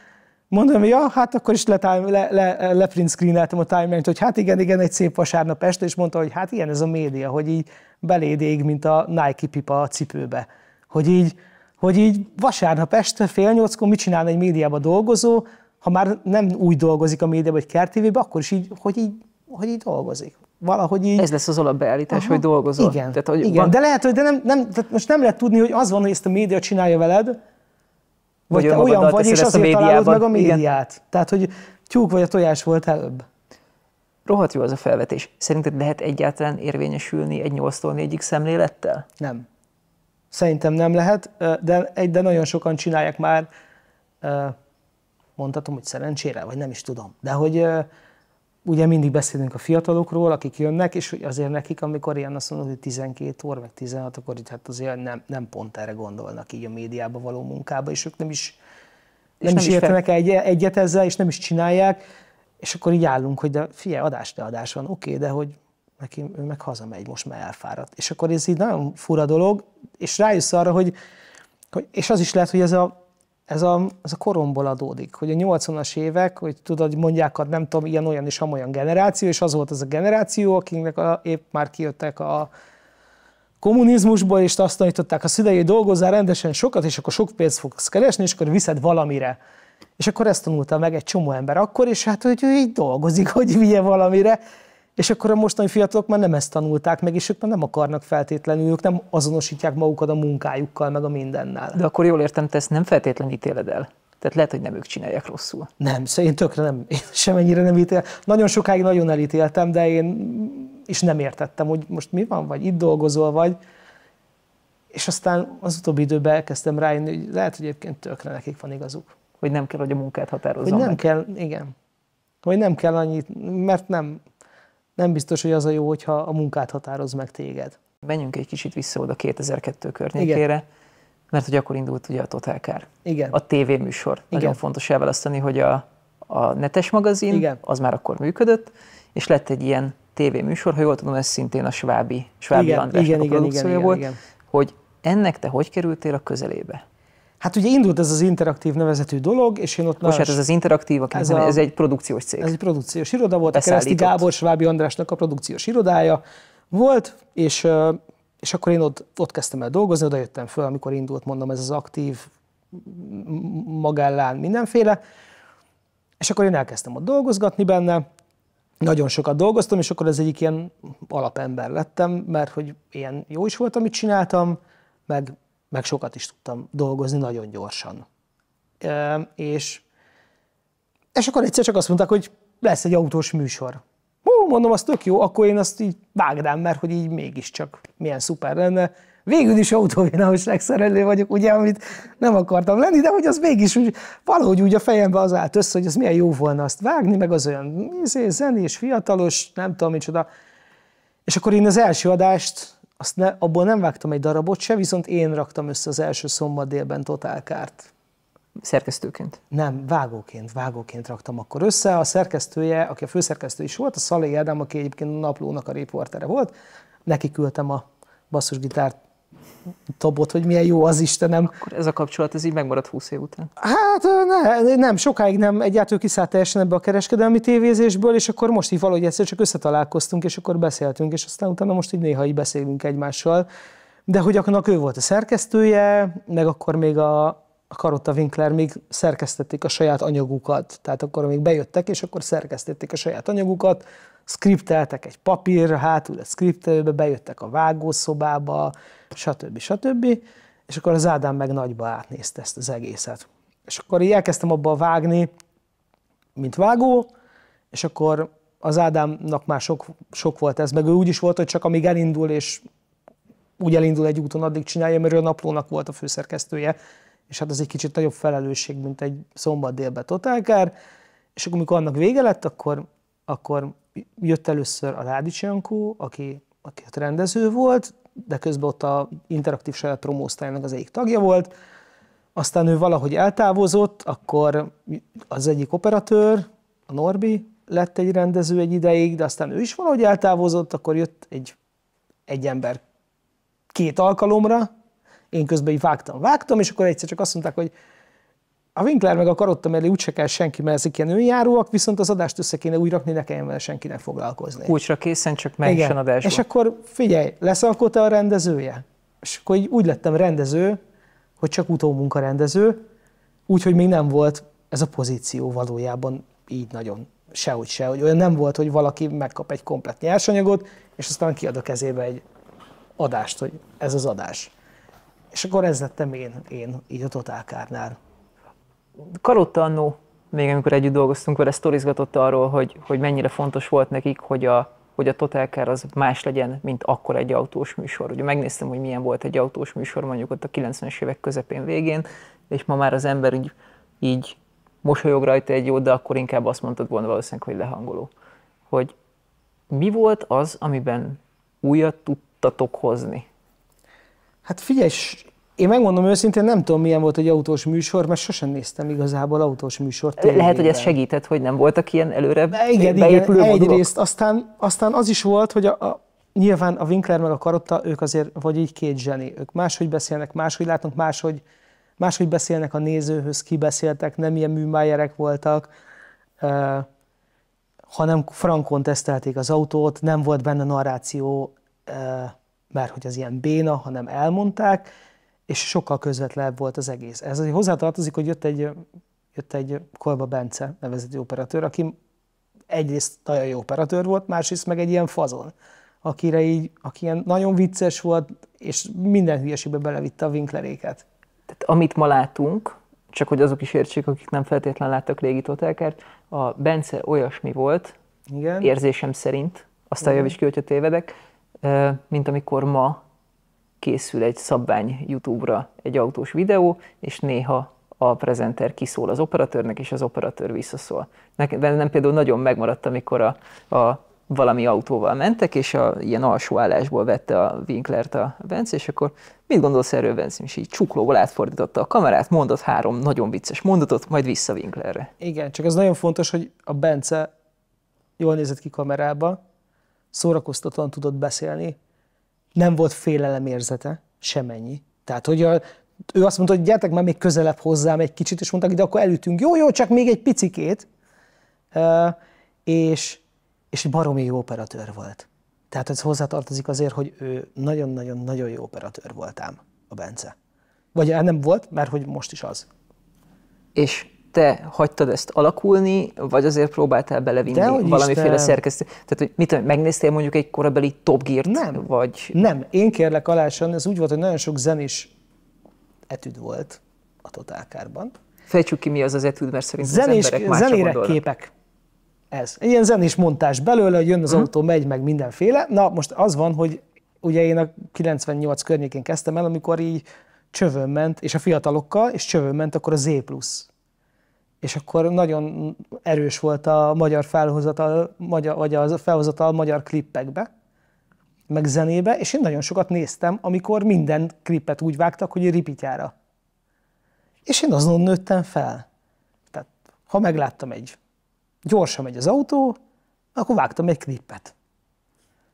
mondom, hogy ja, hát akkor is leprint le, le, le screeneltem a time hogy hát igen, igen, egy szép vasárnap este, és mondta, hogy hát ilyen ez a média, hogy így belédég, mint a Nike pipa a cipőbe. Hogy így, hogy így vasárnap este fél nyolckor mit csinál egy médiában dolgozó, ha már nem úgy dolgozik a média vagy kertévébe, akkor is így, hogy így, hogy így dolgozik. Valahogy így... Ez lesz az alapbeállítás, Aha, hogy dolgozol. Igen, tehát, hogy igen van... de lehet, hogy de nem, nem, tehát most nem lehet tudni, hogy az van, hogy ezt a média csinálja veled, vagy, vagy te olyan vagy, és azért találod meg a médiát. Igen. Tehát, hogy tyúk vagy a tojás volt előbb. Rohadt jó az a felvetés. Szerinted lehet egyáltalán érvényesülni egy 8-tól 4-ig szemlélettel? Nem. Szerintem nem lehet, de, de nagyon sokan csinálják már mondhatom, hogy szerencsére, vagy nem is tudom. De hogy ugye mindig beszélünk a fiatalokról, akik jönnek, és azért nekik, amikor ilyen azt mondod, hogy 12 óra, meg 16, akkor így hát azért nem, nem pont erre gondolnak így a médiába való munkába, és ők nem is, nem, nem is, is értenek fel... egy, egyet ezzel, és nem is csinálják, és akkor így állunk, hogy de figyelj, adás, de adás van, oké, okay, de hogy neki, ő meg hazamegy, most már elfáradt. És akkor ez így nagyon fura dolog, és rájössz arra, hogy, hogy és az is lehet, hogy ez a ez a, ez a koromból adódik, hogy a 80-as évek, hogy tudod, mondják, hogy nem tudom, ilyen, olyan és amolyan generáció, és az volt az a generáció, akiknek a, épp már kijöttek a kommunizmusból, és azt tanították a szülei, dolgozzál rendesen sokat, és akkor sok pénzt fogsz keresni, és akkor viszed valamire. És akkor ezt tanulta meg egy csomó ember akkor, és hát, hogy ő így dolgozik, hogy vigye valamire, és akkor a mostani fiatalok már nem ezt tanulták meg, és ők már nem akarnak feltétlenül, ők nem azonosítják magukat a munkájukkal, meg a mindennel. De akkor jól értem, te ezt nem feltétlenül ítéled el. Tehát lehet, hogy nem ők csinálják rosszul. Nem, szóval én tökre nem, én semennyire nem ítéltem. Nagyon sokáig nagyon elítéltem, de én is nem értettem, hogy most mi van, vagy itt dolgozol, vagy. És aztán az utóbbi időben elkezdtem rájönni, hogy lehet, hogy egyébként tökre nekik van igazuk. Hogy nem kell, hogy a munkát határozzon Hogy nem meg. kell, igen. Hogy nem kell annyit, mert nem, nem biztos, hogy az a jó, hogyha a munkát határoz meg téged. Menjünk egy kicsit vissza oda 2002 környékére, Igen. mert hogy akkor indult ugye a Total Car. Igen. A tévéműsor. Igen. Nagyon fontos elválasztani, hogy a, a netes magazin, Igen. az már akkor működött, és lett egy ilyen tévéműsor, ha jól tudom, ez szintén a Svábi, Svábi igen, igen, a igen, igen, volt, igen. hogy ennek te hogy kerültél a közelébe? Hát ugye indult ez az interaktív nevezetű dolog, és én ott... Most hát ez az interaktív, a ez, a, ez egy produkciós cég. Ez egy produkciós iroda volt, a Kereszti Gábor Svábi Andrásnak a produkciós irodája volt, és, és akkor én ott, ott kezdtem el dolgozni, oda jöttem föl, amikor indult, mondom, ez az aktív magállán mindenféle, és akkor én elkezdtem ott dolgozgatni benne, nagyon sokat dolgoztam, és akkor ez egyik ilyen alapember lettem, mert hogy ilyen jó is volt, amit csináltam, meg meg sokat is tudtam dolgozni nagyon gyorsan. E, és, és akkor egyszer csak azt mondták, hogy lesz egy autós műsor. Hú, mondom, az tök jó, akkor én azt így vágnám, mert hogy így mégiscsak milyen szuper lenne. Végül is autóvénához legszerelő vagyok, ugye, amit nem akartam lenni, de hogy az mégis úgy, valahogy úgy a fejembe az állt össze, hogy az milyen jó volna azt vágni, meg az olyan izé, zenés, fiatalos, nem tudom micsoda. És akkor én az első adást azt ne, abból nem vágtam egy darabot se, viszont én raktam össze az első szombat délben totálkárt. Szerkesztőként? Nem, vágóként, vágóként raktam akkor össze. A szerkesztője, aki a főszerkesztő is volt, a Szalai Ádám, aki egyébként a naplónak a riportere volt, neki küldtem a basszusgitárt dobot, hogy milyen jó az Istenem. Akkor ez a kapcsolat, ez így megmaradt 20 év után? Hát ne, nem, sokáig nem. Egyáltalán kiszállt teljesen ebbe a kereskedelmi tévézésből, és akkor most így valahogy egyszer csak összetalálkoztunk, és akkor beszéltünk, és aztán utána most így néha így beszélünk egymással. De hogy akkor ő volt a szerkesztője, meg akkor még a, a Karotta Winkler még szerkesztették a saját anyagukat. Tehát akkor még bejöttek, és akkor szerkesztették a saját anyagukat, skripteltek egy papír, hátul a skriptelőbe, bejöttek a vágószobába, stb. stb. És akkor az Ádám meg nagyba átnézte ezt az egészet. És akkor így elkezdtem abba vágni, mint vágó, és akkor az Ádámnak már sok, sok volt ez, meg ő úgy is volt, hogy csak amíg elindul, és úgy elindul egy úton, addig csinálja, mert ő a naplónak volt a főszerkesztője, és hát az egy kicsit nagyobb felelősség, mint egy szombat délbe totálkár, és akkor amikor annak vége lett, akkor, akkor jött először a Rádics Jankó, aki, aki a hát rendező volt, de közben ott a interaktív saját promósztálynak az egyik tagja volt, aztán ő valahogy eltávozott, akkor az egyik operatőr, a Norbi, lett egy rendező egy ideig, de aztán ő is valahogy eltávozott, akkor jött egy, egy ember két alkalomra, én közben így vágtam, vágtam, és akkor egyszer csak azt mondták, hogy a Winkler meg a karotta mellé úgyse kell senki, mert ezek ilyen önjáróak, viszont az adást össze kéne úgy rakni, ne kelljen vele senkinek foglalkozni. Kulcsra készen, csak meg is adásból. És akkor figyelj, lesz a rendezője? És akkor így úgy lettem rendező, hogy csak utómunka rendező, úgyhogy még nem volt ez a pozíció valójában így nagyon sehogy se, hogy olyan nem volt, hogy valaki megkap egy komplet nyersanyagot, és aztán kiad a kezébe egy adást, hogy ez az adás. És akkor ez lettem én, én így a Total Kárnál. Karotta annó, még amikor együtt dolgoztunk vele, sztorizgatott arról, hogy, hogy mennyire fontos volt nekik, hogy a, hogy a Total Car az más legyen, mint akkor egy autós műsor. Ugye megnéztem, hogy milyen volt egy autós műsor mondjuk ott a 90-es évek közepén végén, és ma már az ember így, így mosolyog rajta egy jó, de akkor inkább azt mondtad volna valószínűleg, hogy lehangoló. Hogy mi volt az, amiben újat tudtatok hozni? Hát figyelj, én megmondom őszintén, nem tudom, milyen volt egy autós műsor, mert sosem néztem igazából autós műsort. Tévében. Lehet, hogy ez segített, hogy nem voltak ilyen előre igen, beépülő igen, egyrészt. Aztán, aztán az is volt, hogy a, a, nyilván a Winkler meg a Karotta, ők azért vagy így két zseni. Ők máshogy beszélnek, máshogy látnak, máshogy, máshogy beszélnek a nézőhöz, kibeszéltek, nem ilyen műmájerek voltak, uh, hanem frankon tesztelték az autót, nem volt benne narráció, uh, mert hogy az ilyen béna, hanem elmondták, és sokkal közvetlebb volt az egész. Ez azért hozzátartozik, hogy jött egy, jött egy Kolba Bence nevezeti operatőr, aki egyrészt nagyon jó operatőr volt, másrészt meg egy ilyen fazon, akire így, aki ilyen nagyon vicces volt, és minden hülyeségbe belevitte a vinkleréket. Tehát amit ma látunk, csak hogy azok is értsék, akik nem feltétlen láttak régi Totelkert, a Bence olyasmi volt, Igen. érzésem szerint, aztán Igen. javíts ki, hogyha tévedek, mint amikor ma készül egy szabvány YouTube-ra egy autós videó, és néha a prezenter kiszól az operatőrnek, és az operatőr visszaszól. Nekem nem például nagyon megmaradt, amikor a, a valami autóval mentek, és a, ilyen alsó állásból vette a Winklert a Bence, és akkor mit gondolsz erről, Bence? És így csuklóval átfordította a kamerát, mondott három nagyon vicces mondatot, majd vissza Winklerre. Igen, csak az nagyon fontos, hogy a Bence jól nézett ki kamerába, szórakoztatóan tudott beszélni, nem volt félelemérzete, semennyi. Tehát, hogy a, ő azt mondta, hogy gyertek már még közelebb hozzám egy kicsit, és mondták, ide akkor elütünk, jó, jó, csak még egy picikét. Uh, és, és baromi jó operatőr volt. Tehát ez hozzátartozik azért, hogy ő nagyon-nagyon-nagyon jó operatőr voltám, a Bence. Vagy hát nem volt, mert hogy most is az. És te hagytad ezt alakulni, vagy azért próbáltál belevinni De, valamiféle szerkesztő? Tehát, hogy mit megnéztél mondjuk egy korabeli Top gear Nem, vagy... nem. Én kérlek alásan, ez úgy volt, hogy nagyon sok zenés etüd volt a totálkárban. Fejtsük ki, mi az az etüd, mert szerintem zenés, az emberek zenére képek. Ez. Egy ilyen zenés montás belőle, hogy jön az uh-huh. autó, megy, meg mindenféle. Na, most az van, hogy ugye én a 98 környékén kezdtem el, amikor így csövön ment, és a fiatalokkal, és csövön ment akkor a Z plusz és akkor nagyon erős volt a magyar felhozatal, magyar, vagy a felhozatal magyar klippekbe, meg zenébe, és én nagyon sokat néztem, amikor minden klippet úgy vágtak, hogy ripityára. És én azon nőttem fel. Tehát, ha megláttam egy gyorsan megy az autó, akkor vágtam egy klippet.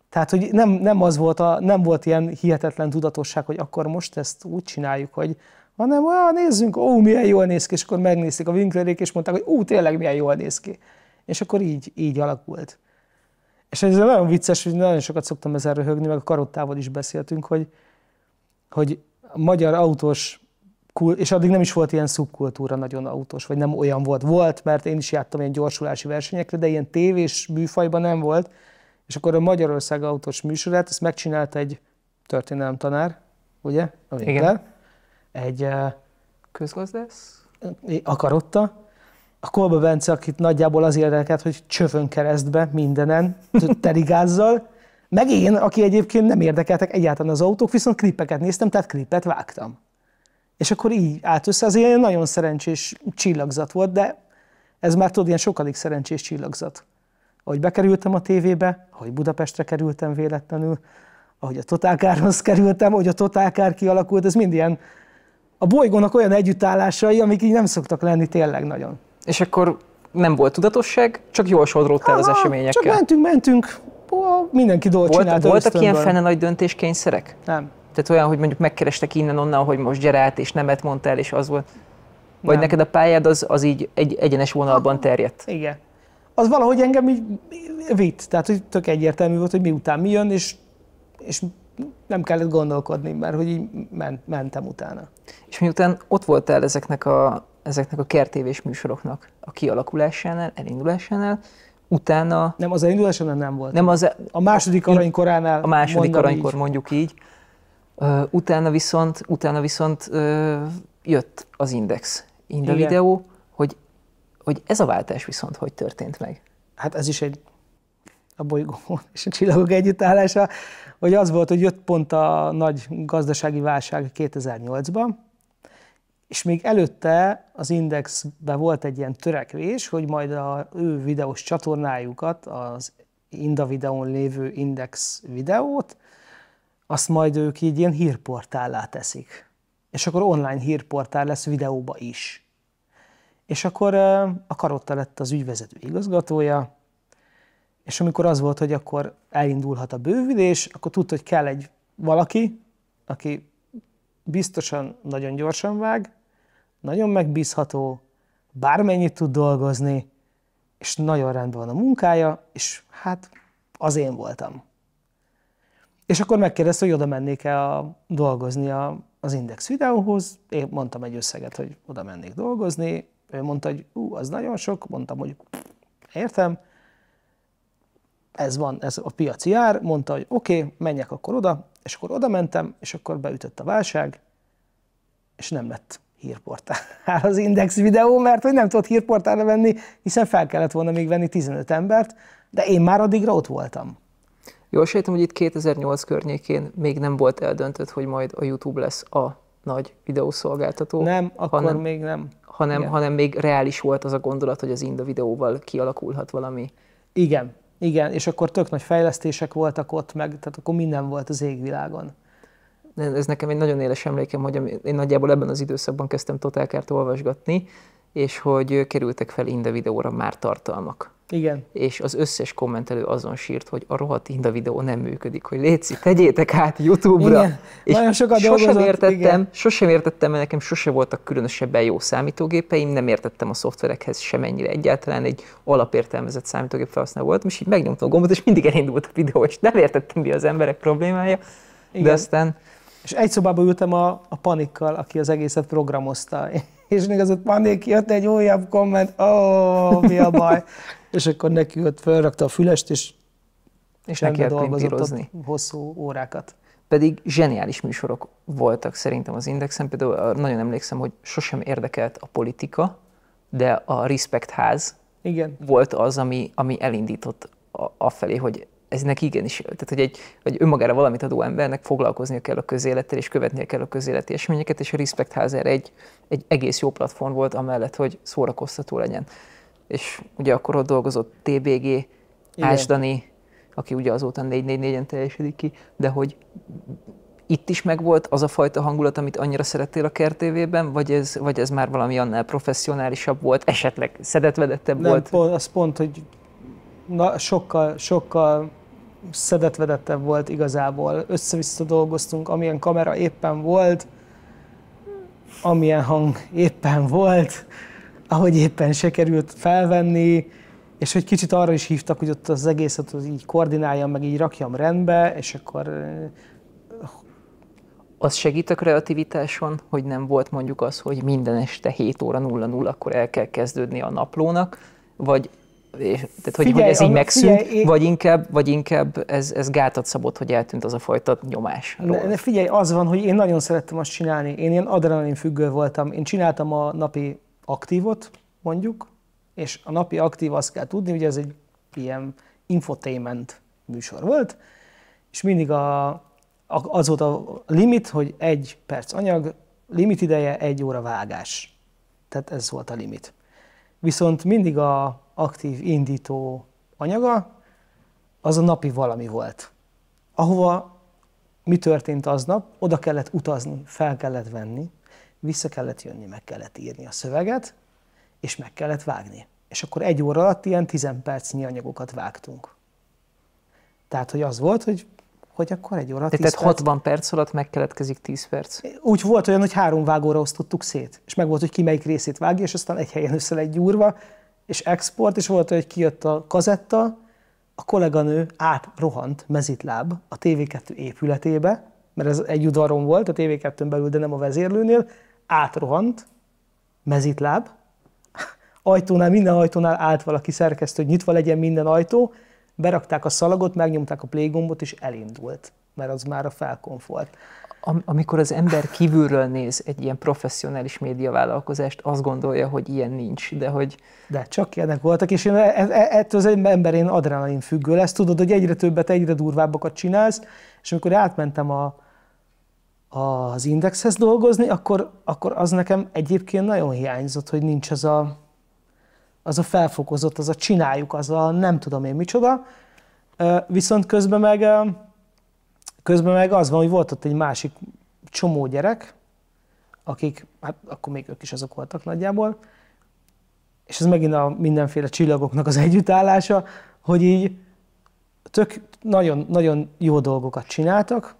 Tehát, hogy nem, nem, az volt a, nem volt ilyen hihetetlen tudatosság, hogy akkor most ezt úgy csináljuk, hogy hanem olyan nézzünk, ó, milyen jól néz ki, és akkor megnézték a Winklerék, és mondták, hogy ó, tényleg milyen jól néz ki. És akkor így, így alakult. És ez nagyon vicces, hogy nagyon sokat szoktam ezzel röhögni, meg a karottával is beszéltünk, hogy, hogy a magyar autós, és addig nem is volt ilyen szubkultúra nagyon autós, vagy nem olyan volt. Volt, mert én is jártam ilyen gyorsulási versenyekre, de ilyen tévés műfajban nem volt. És akkor a Magyarország autós műsorát, ezt megcsinálta egy történelem tanár, ugye? A Winkler. Igen egy közgazdász akarotta, a Kolba Bence, akit nagyjából az érdekelt, hogy csövön keresztbe mindenen, terigázzal, meg én, aki egyébként nem érdekeltek egyáltalán az autók, viszont klippeket néztem, tehát klippet vágtam. És akkor így állt össze, az ilyen nagyon szerencsés csillagzat volt, de ez már tudod, ilyen sokadik szerencsés csillagzat. Ahogy bekerültem a tévébe, ahogy Budapestre kerültem véletlenül, ahogy a Totálkárhoz kerültem, ahogy a Totálkár kialakult, ez mind ilyen a bolygónak olyan együttállásai, amik így nem szoktak lenni tényleg nagyon. És akkor nem volt tudatosság, csak jól el az eseményekkel. Csak mentünk, mentünk, mindenki dolgot volt, csinálta. Voltak ilyen fene nagy döntéskényszerek? Nem. Tehát olyan, hogy mondjuk megkerestek innen-onnan, hogy most gyere át, és nemet mondtál, és az volt. Vagy nem. neked a pályád az, az így egy, egyenes vonalban terjedt? Igen. Az valahogy engem így vitt, tehát hogy tök egyértelmű volt, hogy miután mi jön, és, és nem kellett gondolkodni, mert hogy így ment, mentem utána. És miután ott voltál ezeknek a, ezeknek a kertévés műsoroknak a kialakulásánál, elindulásánál, utána... Nem, az elindulásánál nem volt. Nem az... A második aranykoránál... A második aranykor így. mondjuk így. Uh, utána viszont, utána viszont uh, jött az Index Inda videó, hogy, hogy ez a váltás viszont hogy történt meg? Hát ez is egy a bolygó és a csillagok együttállása, hogy az volt, hogy jött pont a nagy gazdasági válság 2008-ban, és még előtte az Indexben volt egy ilyen törekvés, hogy majd a ő videós csatornájukat, az Inda videón lévő Index videót, azt majd ők így ilyen hírportállá teszik. És akkor online hírportál lesz videóba is. És akkor a Karotta lett az ügyvezető igazgatója, és amikor az volt, hogy akkor elindulhat a bővülés, akkor tudta, hogy kell egy valaki, aki biztosan nagyon gyorsan vág, nagyon megbízható, bármennyit tud dolgozni, és nagyon rendben van a munkája, és hát az én voltam. És akkor megkérdezte, hogy oda mennék-e a, dolgozni a, az Index videóhoz. Én mondtam egy összeget, hogy oda mennék dolgozni. Ő mondta, hogy ú, az nagyon sok. Mondtam, hogy értem ez van, ez a piaci ár, mondta, hogy oké, okay, menjek akkor oda, és akkor oda mentem, és akkor beütött a válság, és nem lett hírportál az Index videó, mert hogy nem tudott hírportálra venni, hiszen fel kellett volna még venni 15 embert, de én már addigra ott voltam. Jól sejtem, hogy itt 2008 környékén még nem volt eldöntött, hogy majd a YouTube lesz a nagy videószolgáltató. Nem, akkor hanem, még nem. Hanem, hanem még reális volt az a gondolat, hogy az Inda videóval kialakulhat valami. Igen, igen, és akkor tök nagy fejlesztések voltak ott, meg tehát akkor minden volt az égvilágon. Ez nekem egy nagyon éles emlékem, hogy én nagyjából ebben az időszakban kezdtem Total olvasgatni, és hogy kerültek fel Indevideóra már tartalmak. Igen. És az összes kommentelő azon sírt, hogy a rohadt Inda videó nem működik, hogy létszik, tegyétek át YouTube-ra. Igen. És Nagyon sokat sosem dolgozott, értettem, igen. sosem értettem, mert nekem sose voltak különösebben jó számítógépeim, nem értettem a szoftverekhez semennyire egyáltalán, egy alapértelmezett számítógép felhasználó voltam, és így megnyomtam a gombot, és mindig elindult a videó, és nem értettem mi az emberek problémája, igen. de aztán és egy szobába ültem a, a panikkal, aki az egészet programozta. [LAUGHS] És még az ott panik, jött egy újabb komment, ó, oh, mi a baj. [LAUGHS] és akkor neki ott felrakta a fülest, és, és neki dolgozott hosszú órákat. Pedig zseniális műsorok voltak szerintem az Indexen, például nagyon emlékszem, hogy sosem érdekelt a politika, de a Respect ház Igen. volt az, ami, ami elindított a felé, hogy eznek igenis, tehát hogy egy vagy önmagára valamit adó embernek foglalkoznia kell a közélettel, és követnie kell a közéleti eseményeket, és a Respect House erre egy, egy egész jó platform volt, amellett, hogy szórakoztató legyen. És ugye akkor ott dolgozott TBG, Ásdani, aki ugye azóta 444-en teljesedik ki, de hogy itt is megvolt az a fajta hangulat, amit annyira szerettél a kertévében, vagy ez, vagy ez már valami annál professzionálisabb volt, esetleg szedetvedettebb Nem, volt? Nem, az pont, hogy na, sokkal, sokkal szedetvedettebb volt igazából. Össze-vissza dolgoztunk, amilyen kamera éppen volt, amilyen hang éppen volt, ahogy éppen se került felvenni, és hogy kicsit arra is hívtak, hogy ott az egészet az így koordináljam, meg így rakjam rendbe, és akkor... Eh, az segít a kreativitáson, hogy nem volt mondjuk az, hogy minden este 7 óra 00, akkor el kell kezdődni a naplónak, vagy és, tehát hogy, figyelj, hogy ez így megszűnt, figyelj, én... vagy inkább, vagy inkább ez, ez gátat szabott, hogy eltűnt az a fajta nyomás. Ne, ne, figyelj, az van, hogy én nagyon szerettem azt csinálni. Én ilyen adrenalin függő voltam. Én csináltam a napi aktívot, mondjuk, és a napi aktív azt kell tudni, hogy ez egy ilyen infotainment műsor volt, és mindig a, a, az volt a limit, hogy egy perc anyag, limit ideje egy óra vágás. Tehát ez volt a limit. Viszont mindig a aktív indító anyaga, az a napi valami volt. Ahova mi történt aznap, oda kellett utazni, fel kellett venni, vissza kellett jönni, meg kellett írni a szöveget, és meg kellett vágni. És akkor egy óra alatt ilyen 10 percnyi anyagokat vágtunk. Tehát, hogy az volt, hogy hogy akkor egy óra, alatt tehát 60 perc alatt megkeletkezik 10 perc. Úgy volt olyan, hogy három vágóra osztottuk szét, és meg volt, hogy ki melyik részét vágja, és aztán egy helyen össze egy gyúrva, és export, és volt, hogy kijött a kazetta, a kolléganő átrohant mezitláb a TV2 épületébe, mert ez egy udvaron volt a TV2-n belül, de nem a vezérlőnél, átrohant mezitláb, ajtónál, minden ajtónál állt valaki szerkesztő, hogy nyitva legyen minden ajtó, berakták a szalagot, megnyomták a plégombot, és elindult, mert az már a felkonf volt. Am- amikor az ember kívülről néz egy ilyen professzionális médiavállalkozást, azt gondolja, hogy ilyen nincs, de hogy... De csak ilyenek voltak, és én e, e, e, ettől az ember én adrenalin függő lesz. Tudod, hogy egyre többet, egyre durvábbakat csinálsz, és amikor átmentem a, az indexhez dolgozni, akkor, akkor az nekem egyébként nagyon hiányzott, hogy nincs az a, az a felfokozott, az a csináljuk, az a nem tudom én micsoda. Viszont közben meg Közben meg az van, hogy volt ott egy másik csomó gyerek, akik, hát akkor még ők is azok voltak nagyjából, és ez megint a mindenféle csillagoknak az együttállása, hogy így tök nagyon, nagyon jó dolgokat csináltak,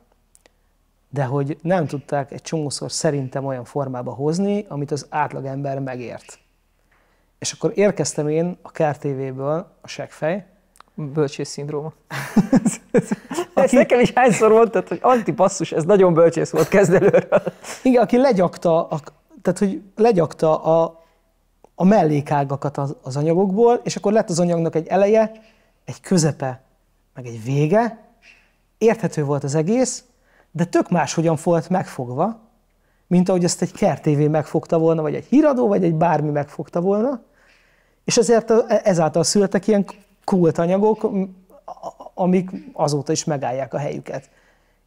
de hogy nem tudták egy csomószor szerintem olyan formába hozni, amit az átlagember megért. És akkor érkeztem én a kertévéből a Segfej, bölcsész szindróma. [LAUGHS] Ezt nekem is hányszor mondtad, hogy antipasszus, ez nagyon bölcsész volt kezdelőről. Igen, aki legyakta, a, tehát hogy legyakta a, a mellékágakat az, az anyagokból, és akkor lett az anyagnak egy eleje, egy közepe, meg egy vége, érthető volt az egész, de tök máshogyan volt megfogva, mint ahogy ezt egy kertévé megfogta volna, vagy egy híradó, vagy egy bármi megfogta volna, és ezért ezáltal születtek ilyen kultanyagok, amik azóta is megállják a helyüket.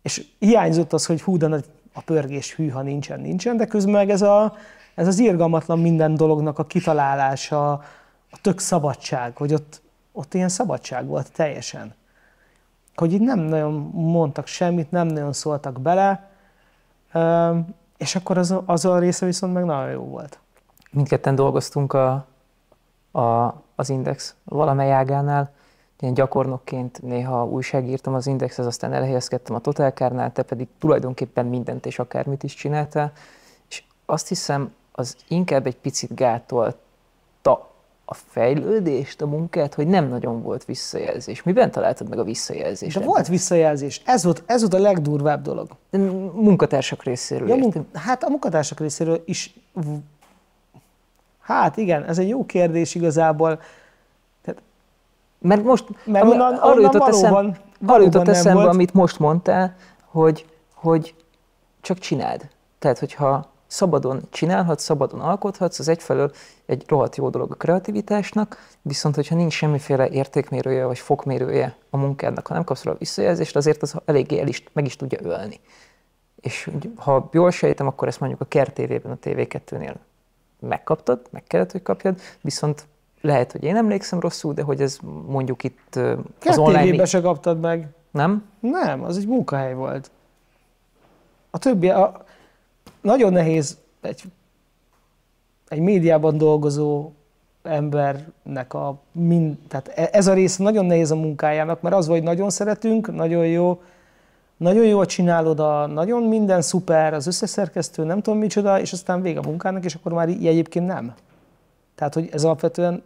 És hiányzott az, hogy hú, de a pörgés hűha nincsen, nincsen, de közben meg ez, a, ez az irgalmatlan minden dolognak a kitalálása, a tök szabadság, hogy ott, ott ilyen szabadság volt teljesen. Hogy így nem nagyon mondtak semmit, nem nagyon szóltak bele, és akkor az, az a része viszont meg nagyon jó volt. Mindketten dolgoztunk a a, az Index valamely ágánál. Én gyakornokként néha újságírtam az Indexhez, aztán elhelyezkedtem a Totálkárnál, te pedig tulajdonképpen mindent és akármit is csináltál. És azt hiszem, az inkább egy picit gátolta a fejlődést, a munkát, hogy nem nagyon volt visszajelzés. Miben találtad meg a visszajelzést? De volt visszajelzés. Ez volt, ez volt a legdurvább dolog. munkatársak részéről. Ja, értem. hát a munkatársak részéről is Hát igen, ez egy jó kérdés igazából. Tehát, mert most, mert ami, onnan, arra jutott, valóban, eszem, valóban arra jutott eszembe, volt. amit most mondtál, hogy, hogy csak csináld. Tehát, hogyha szabadon csinálhatsz, szabadon alkothatsz, az egyfelől egy rohadt jó dolog a kreativitásnak, viszont hogyha nincs semmiféle értékmérője vagy fokmérője a munkádnak, ha nem kapsz rá visszajelzést, azért az eléggé el is, meg is tudja ölni. És ha jól sejtem, akkor ezt mondjuk a kertévében a TV2-nél megkaptad, meg kellett, hogy kapjad, viszont lehet, hogy én emlékszem rosszul, de hogy ez mondjuk itt az online... Kettévében se kaptad meg. Nem? Nem, az egy munkahely volt. A többi, a... nagyon nehéz egy, egy médiában dolgozó embernek a mind, tehát e, ez a rész nagyon nehéz a munkájának, mert az, hogy nagyon szeretünk, nagyon jó, nagyon jól csinálod, a, nagyon minden szuper, az összeszerkesztő, nem tudom micsoda, és aztán vége a munkának, és akkor már így egyébként nem. Tehát, hogy ez alapvetően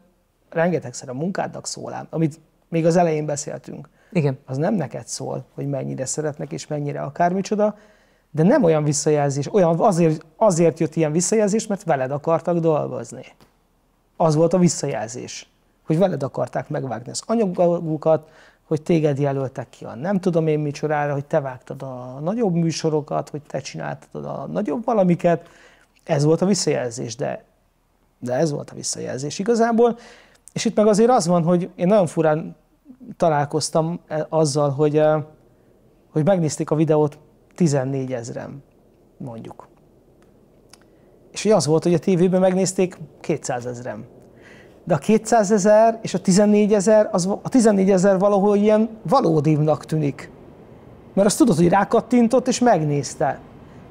rengetegszer a munkádnak szól ám, amit még az elején beszéltünk. Igen. Az nem neked szól, hogy mennyire szeretnek, és mennyire akármicsoda, de nem olyan visszajelzés, olyan azért, azért jött ilyen visszajelzés, mert veled akartak dolgozni. Az volt a visszajelzés, hogy veled akarták megvágni az anyagokat, hogy téged jelöltek ki a nem tudom én micsorára, hogy te vágtad a nagyobb műsorokat, hogy te csináltad a nagyobb valamiket. Ez volt a visszajelzés, de, de ez volt a visszajelzés igazából. És itt meg azért az van, hogy én nagyon furán találkoztam e, azzal, hogy, e, hogy megnézték a videót 14 ezeren, mondjuk. És hogy az volt, hogy a tévében megnézték 200 ezeren de a 200 ezer és a 14 ezer, az, a 14 ezer valahol ilyen valódívnak tűnik. Mert azt tudod, hogy rákattintott és megnézte.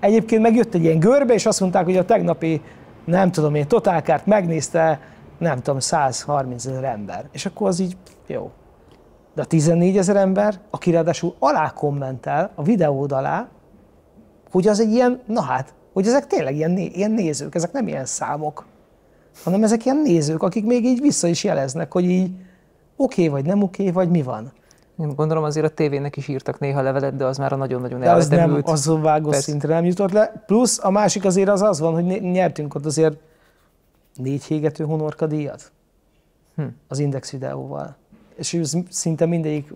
Egyébként megjött egy ilyen görbe, és azt mondták, hogy a tegnapi, nem tudom én, totálkárt megnézte, nem tudom, 130 ezer ember. És akkor az így jó. De a 14 ezer ember, aki ráadásul alá kommentel a videód alá, hogy az egy ilyen, na hát, hogy ezek tényleg ilyen, ilyen nézők, ezek nem ilyen számok hanem ezek ilyen nézők, akik még így vissza is jeleznek, hogy így oké okay, vagy nem oké, okay, vagy mi van. Én gondolom azért a tévének is írtak néha levelet, de az már a nagyon-nagyon de az nem, az a vágó Persze. szintre nem jutott le. Plusz a másik azért az az van, hogy nyertünk ott azért négy hégető honorka díjat hm. az Index videóval. És szinte mindegyik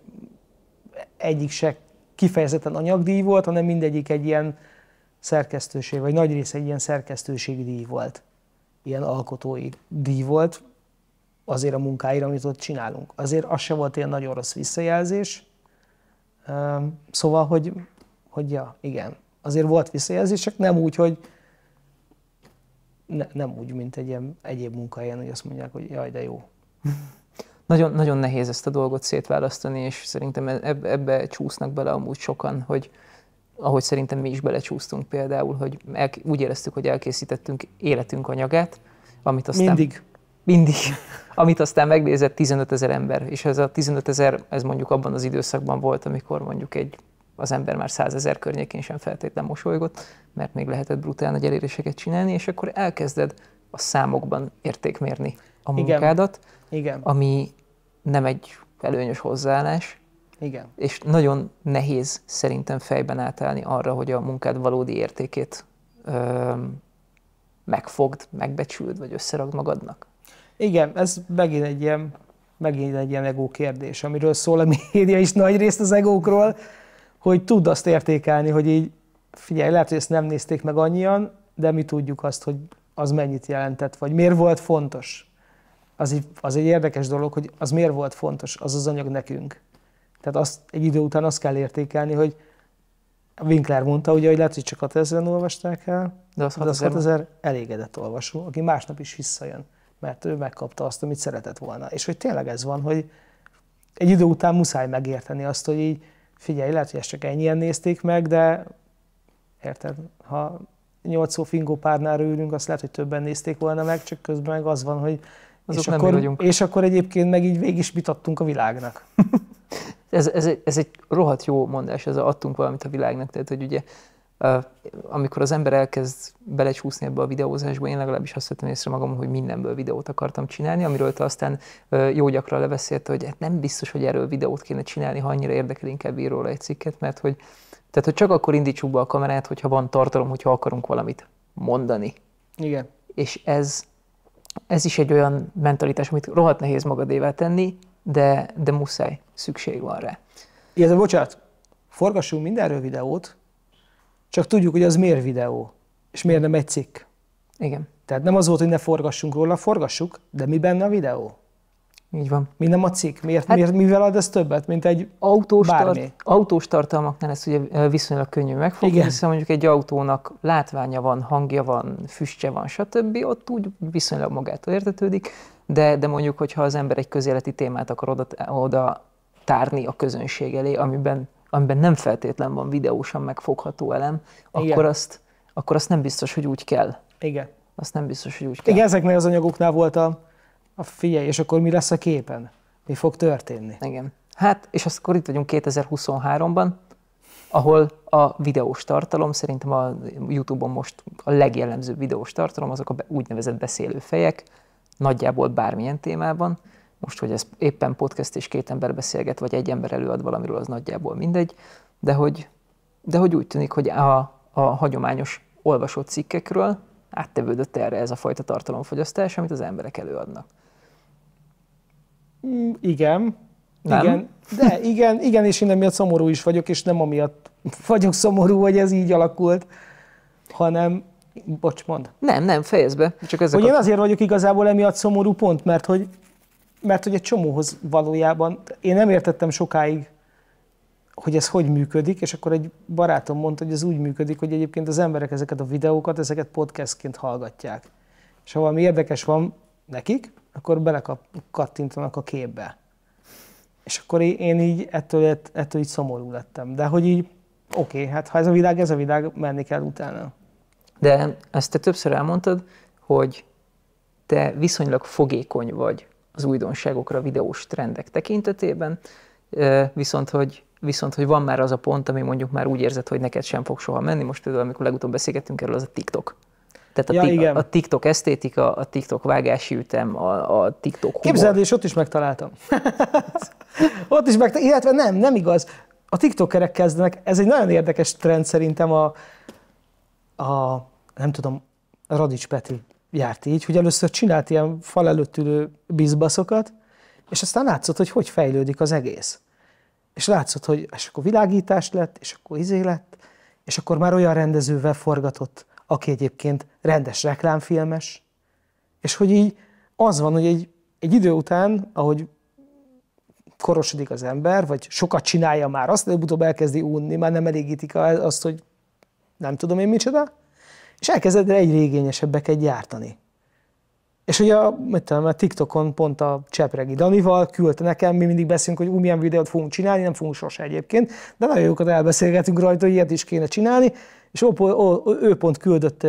egyik se kifejezetten anyagdíj volt, hanem mindegyik egy ilyen szerkesztőség, vagy nagy része egy ilyen szerkesztőségi díj volt ilyen alkotói díj volt azért a munkáira, amit ott csinálunk. Azért az se volt ilyen nagyon rossz visszajelzés, szóval, hogy, hogy ja, igen, azért volt visszajelzés, csak nem úgy, hogy ne, nem úgy, mint egy ilyen egyéb munkahelyen, hogy azt mondják, hogy jaj, de jó. nagyon, nagyon nehéz ezt a dolgot szétválasztani, és szerintem ebbe, ebbe csúsznak bele amúgy sokan, hogy, ahogy szerintem mi is belecsúsztunk például, hogy el, úgy éreztük, hogy elkészítettünk életünk anyagát, amit aztán... Mindig. Mindig. [LAUGHS] Amit aztán megnézett 15 ezer ember, és ez a 15 ezer, ez mondjuk abban az időszakban volt, amikor mondjuk egy az ember már 100 ezer környékén sem feltétlenül mosolygott, mert még lehetett brutál nagy eléréseket csinálni, és akkor elkezded a számokban értékmérni a munkádat, Igen. Igen. ami nem egy előnyös hozzáállás, igen. És nagyon nehéz szerintem fejben átállni arra, hogy a munkád valódi értékét ö, megfogd, megbecsüld, vagy összeragd magadnak. Igen, ez megint egy ilyen, megint egy ilyen ego kérdés, amiről szól a [LAUGHS] média is nagy részt az egókról, hogy tud azt értékelni, hogy így figyelj, lehet, hogy ezt nem nézték meg annyian, de mi tudjuk azt, hogy az mennyit jelentett, vagy miért volt fontos. Az egy, az egy érdekes dolog, hogy az miért volt fontos, az az anyag nekünk. Tehát azt, egy idő után azt kell értékelni, hogy Winkler mondta, ugye, hogy lehet, hogy csak 6000-en olvasták el, de az 6000, 6000 elégedett olvasó, aki másnap is visszajön, mert ő megkapta azt, amit szeretett volna. És hogy tényleg ez van, hogy egy idő után muszáj megérteni azt, hogy így figyelj, lehet, hogy ezt csak ennyien nézték meg, de érted, ha nyolc szó fingó párnára ülünk, azt lehet, hogy többen nézték volna meg, csak közben meg az van, hogy Azok és, akkor, és akkor egyébként meg így végig is adtunk a világnak. [LAUGHS] Ez, ez, egy, ez egy rohadt jó mondás, ez a adtunk valamit a világnak, tehát hogy ugye amikor az ember elkezd belecsúszni ebbe a videózásba, én legalábbis azt vettem észre magam, hogy mindenből videót akartam csinálni, amiről te aztán jó gyakran leveszélt, hogy hát nem biztos, hogy erről videót kéne csinálni, ha annyira érdekel, inkább ír róla egy cikket, mert hogy, tehát, hogy csak akkor indítsuk be a kamerát, hogyha van tartalom, hogyha akarunk valamit mondani. Igen. És ez, ez is egy olyan mentalitás, amit rohadt nehéz magadévá tenni, de, de muszáj, szükség van rá. Igen, bocsánat, forgassunk mindenről videót, csak tudjuk, hogy az miért videó, és miért nem egy cikk. Igen. Tehát nem az volt, hogy ne forgassunk róla, forgassuk, de mi benne a videó? Így van. Mi nem a cikk? Miért, hát, miért, mivel ad ez többet, mint egy autós, bármi? Tart, autós tartalmaknál ezt ugye viszonylag könnyű megfogni, Igen. hiszen mondjuk egy autónak látványa van, hangja van, füstje van, stb. Ott úgy viszonylag magától értetődik de, de mondjuk, hogyha az ember egy közéleti témát akar oda, oda tárni a közönség elé, amiben, amiben nem feltétlen van videósan megfogható elem, Igen. akkor azt, akkor azt nem biztos, hogy úgy kell. Igen. Azt nem biztos, hogy úgy kell. Igen, ezeknél az anyagoknál volt a, a figyelj, és akkor mi lesz a képen? Mi fog történni? Igen. Hát, és azt akkor itt vagyunk 2023-ban, ahol a videós tartalom, szerintem a YouTube-on most a legjellemzőbb videós tartalom, azok a úgynevezett beszélő fejek nagyjából bármilyen témában, most, hogy ez éppen podcast és két ember beszélget, vagy egy ember előad valamiről, az nagyjából mindegy, de hogy, de hogy úgy tűnik, hogy a, a hagyományos olvasott cikkekről áttevődött erre ez a fajta tartalomfogyasztás, amit az emberek előadnak. Mm, igen. Nem? Igen, de igen, igen, és én emiatt szomorú is vagyok, és nem amiatt vagyok szomorú, hogy ez így alakult, hanem Bocs, mond. Nem, nem, fejezd be. Csak ezek hogy én azért vagyok igazából emiatt szomorú pont, mert hogy, mert hogy egy csomóhoz valójában én nem értettem sokáig, hogy ez hogy működik, és akkor egy barátom mondta, hogy ez úgy működik, hogy egyébként az emberek ezeket a videókat, ezeket podcastként hallgatják. És ha valami érdekes van nekik, akkor belekattintanak a képbe. És akkor én így ettől, ettől így szomorú lettem. De hogy így, oké, okay, hát ha ez a világ, ez a világ, menni kell utána. De ezt te többször elmondtad, hogy te viszonylag fogékony vagy az újdonságokra, videós trendek tekintetében, viszont hogy, viszont hogy van már az a pont, ami mondjuk már úgy érzed, hogy neked sem fog soha menni. Most például, amikor legutóbb beszélgettünk erről, az a TikTok. Tehát a, ja, ti- igen. a TikTok esztétika, a TikTok vágási ütem, a, a TikTok humor. Képzeld, és ott is megtaláltam. [LAUGHS] ott is megtaláltam, illetve nem, nem igaz. A TikTokerek kezdenek, ez egy nagyon érdekes trend szerintem a, a nem tudom, Radics Peti járt így, hogy először csinált ilyen fal előtt ülő bizbaszokat, és aztán látszott, hogy hogy fejlődik az egész. És látszott, hogy és akkor világítás lett, és akkor izé lett, és akkor már olyan rendezővel forgatott, aki egyébként rendes reklámfilmes, és hogy így az van, hogy egy, egy idő után, ahogy korosodik az ember, vagy sokat csinálja már, azt előbb-utóbb elkezdi unni, már nem elégítik azt, hogy nem tudom én micsoda, és elkezded egyre igényesebbeket gyártani. És ugye a, mit tudom, a TikTokon pont a Csepregi Danival küldte nekem, mi mindig beszélünk, hogy új milyen videót fogunk csinálni, nem fogunk sose egyébként, de nagyon jókat elbeszélgetünk rajta, hogy ilyet is kéne csinálni, és ó, ó, ő pont küldött,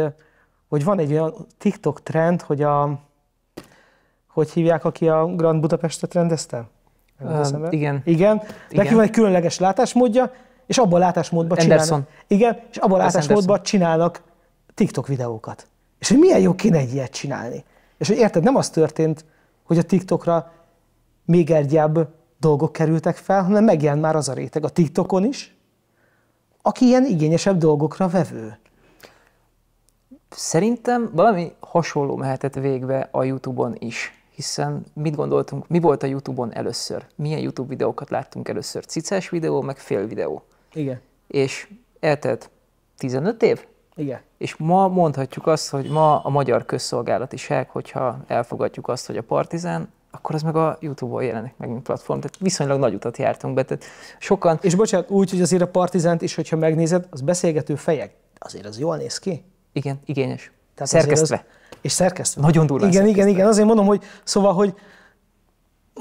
hogy van egy olyan TikTok trend, hogy a, hogy hívják, aki a Grand Budapestet rendezte? Um, igen. Igen. Neki van egy különleges látásmódja, és abban a látásmódban csinálnak. Igen, és abban a látásmódban csinálnak TikTok videókat. És hogy milyen jó kéne egy ilyet csinálni. És hogy érted, nem az történt, hogy a TikTokra még egyább dolgok kerültek fel, hanem megjelent már az a réteg a TikTokon is, aki ilyen igényesebb dolgokra vevő. Szerintem valami hasonló mehetett végbe a YouTube-on is hiszen mit gondoltunk, mi volt a YouTube-on először? Milyen YouTube videókat láttunk először? Cicás videó, meg fél videó. Igen. És eltelt 15 év? Igen. És ma mondhatjuk azt, hogy ma a magyar közszolgálatiság, hogyha elfogadjuk azt, hogy a Partizán, akkor az meg a YouTube-on jelenik meg, mint platform. Tehát viszonylag nagy utat jártunk be. Tehát sokan... És bocsánat, úgy, hogy azért a Partizánt is, hogyha megnézed, az beszélgető fejek, azért az jól néz ki. Igen, igényes. Tehát szerkesztve. Az... És szerkesztve. Nagyon durva. Igen, igen, igen. Azért mondom, hogy szóval, hogy,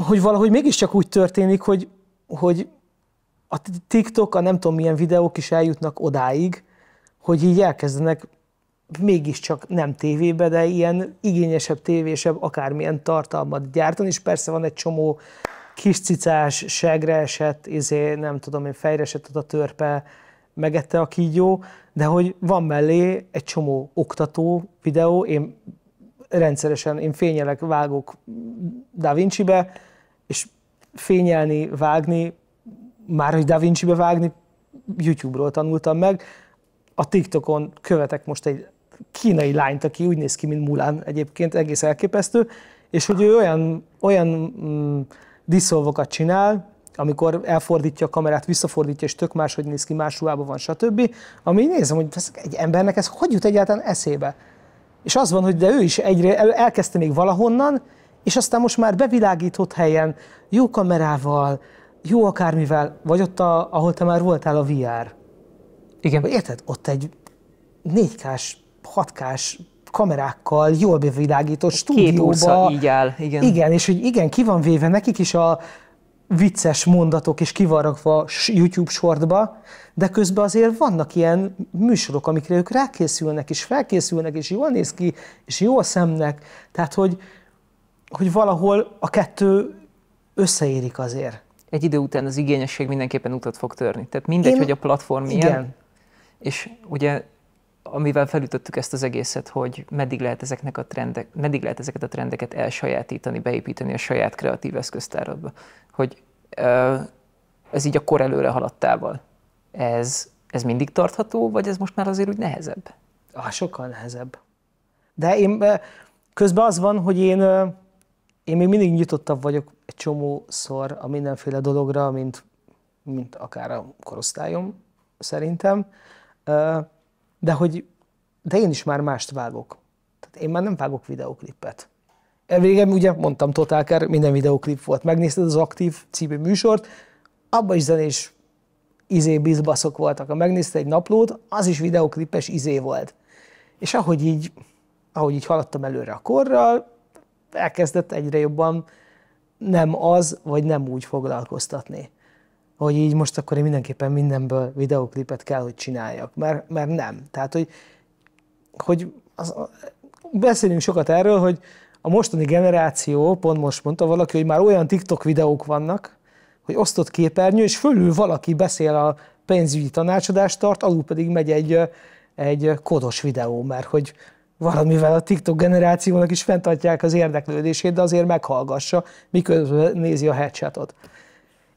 hogy valahogy mégiscsak úgy történik, hogy, hogy a TikTok, a nem tudom milyen videók is eljutnak odáig, hogy így elkezdenek mégiscsak nem tévébe, de ilyen igényesebb, tévésebb, akármilyen tartalmat gyártani, és persze van egy csomó kis cicás, segre esett, izé, nem tudom én, fejre esett a törpe, megette a kígyó, de hogy van mellé egy csomó oktató videó, én rendszeresen, én fényelek, vágok Da Vinci-be, és fényelni, vágni, már hogy Da Vinci-be vágni, YouTube-ról tanultam meg, a TikTokon követek most egy kínai lányt, aki úgy néz ki, mint Mulán egyébként, egész elképesztő, és hogy ő olyan, olyan mm, diszolvokat csinál, amikor elfordítja a kamerát, visszafordítja, és tök máshogy néz ki, más ruhában van, stb. Ami nézem, hogy ez egy embernek ez hogy jut egyáltalán eszébe? És az van, hogy de ő is egyre el, elkezdte még valahonnan, és aztán most már bevilágított helyen, jó kamerával, jó akármivel, vagy ott, a, ahol te már voltál a VR igen. Érted? Ott egy 4K-s, 6 k kamerákkal jól bevilágított stúdióba. Két így áll, igen. Igen, és hogy igen, ki van véve nekik is a vicces mondatok és kivarrakva YouTube sortba, de közben azért vannak ilyen műsorok, amikre ők rákészülnek, és felkészülnek, és jól néz ki, és jó a szemnek. Tehát, hogy, hogy valahol a kettő összeérik azért. Egy idő után az igényesség mindenképpen utat fog törni. Tehát mindegy, Én... hogy a platform milyen, igen. És ugye amivel felütöttük ezt az egészet, hogy meddig lehet, ezeknek a trendek, meddig lehet ezeket a trendeket elsajátítani, beépíteni a saját kreatív eszköztáradba. Hogy ez így a kor előre haladtával. Ez, ez mindig tartható, vagy ez most már azért úgy nehezebb? Ah, sokkal nehezebb. De én közben az van, hogy én, én még mindig nyitottabb vagyok egy csomószor a mindenféle dologra, mint, mint akár a korosztályom szerintem de hogy de én is már mást vágok. Tehát én már nem vágok videoklipet. Elvégem ugye mondtam Total minden videoklip volt. Megnézted az aktív című műsort, abban is zenés izé bizbaszok voltak. Ha megnézte egy naplót, az is videoklipes izé volt. És ahogy így, ahogy így haladtam előre a korral, elkezdett egyre jobban nem az, vagy nem úgy foglalkoztatni hogy így most akkor én mindenképpen mindenből videoklipet kell, hogy csináljak, mert, mert nem. Tehát, hogy, hogy az, beszélünk sokat erről, hogy a mostani generáció, pont most mondta valaki, hogy már olyan TikTok videók vannak, hogy osztott képernyő, és fölül valaki beszél a pénzügyi tanácsadást tart, alul pedig megy egy, egy kodos videó, mert hogy valamivel a TikTok generációnak is fenntartják az érdeklődését, de azért meghallgassa, miközben nézi a headshotot.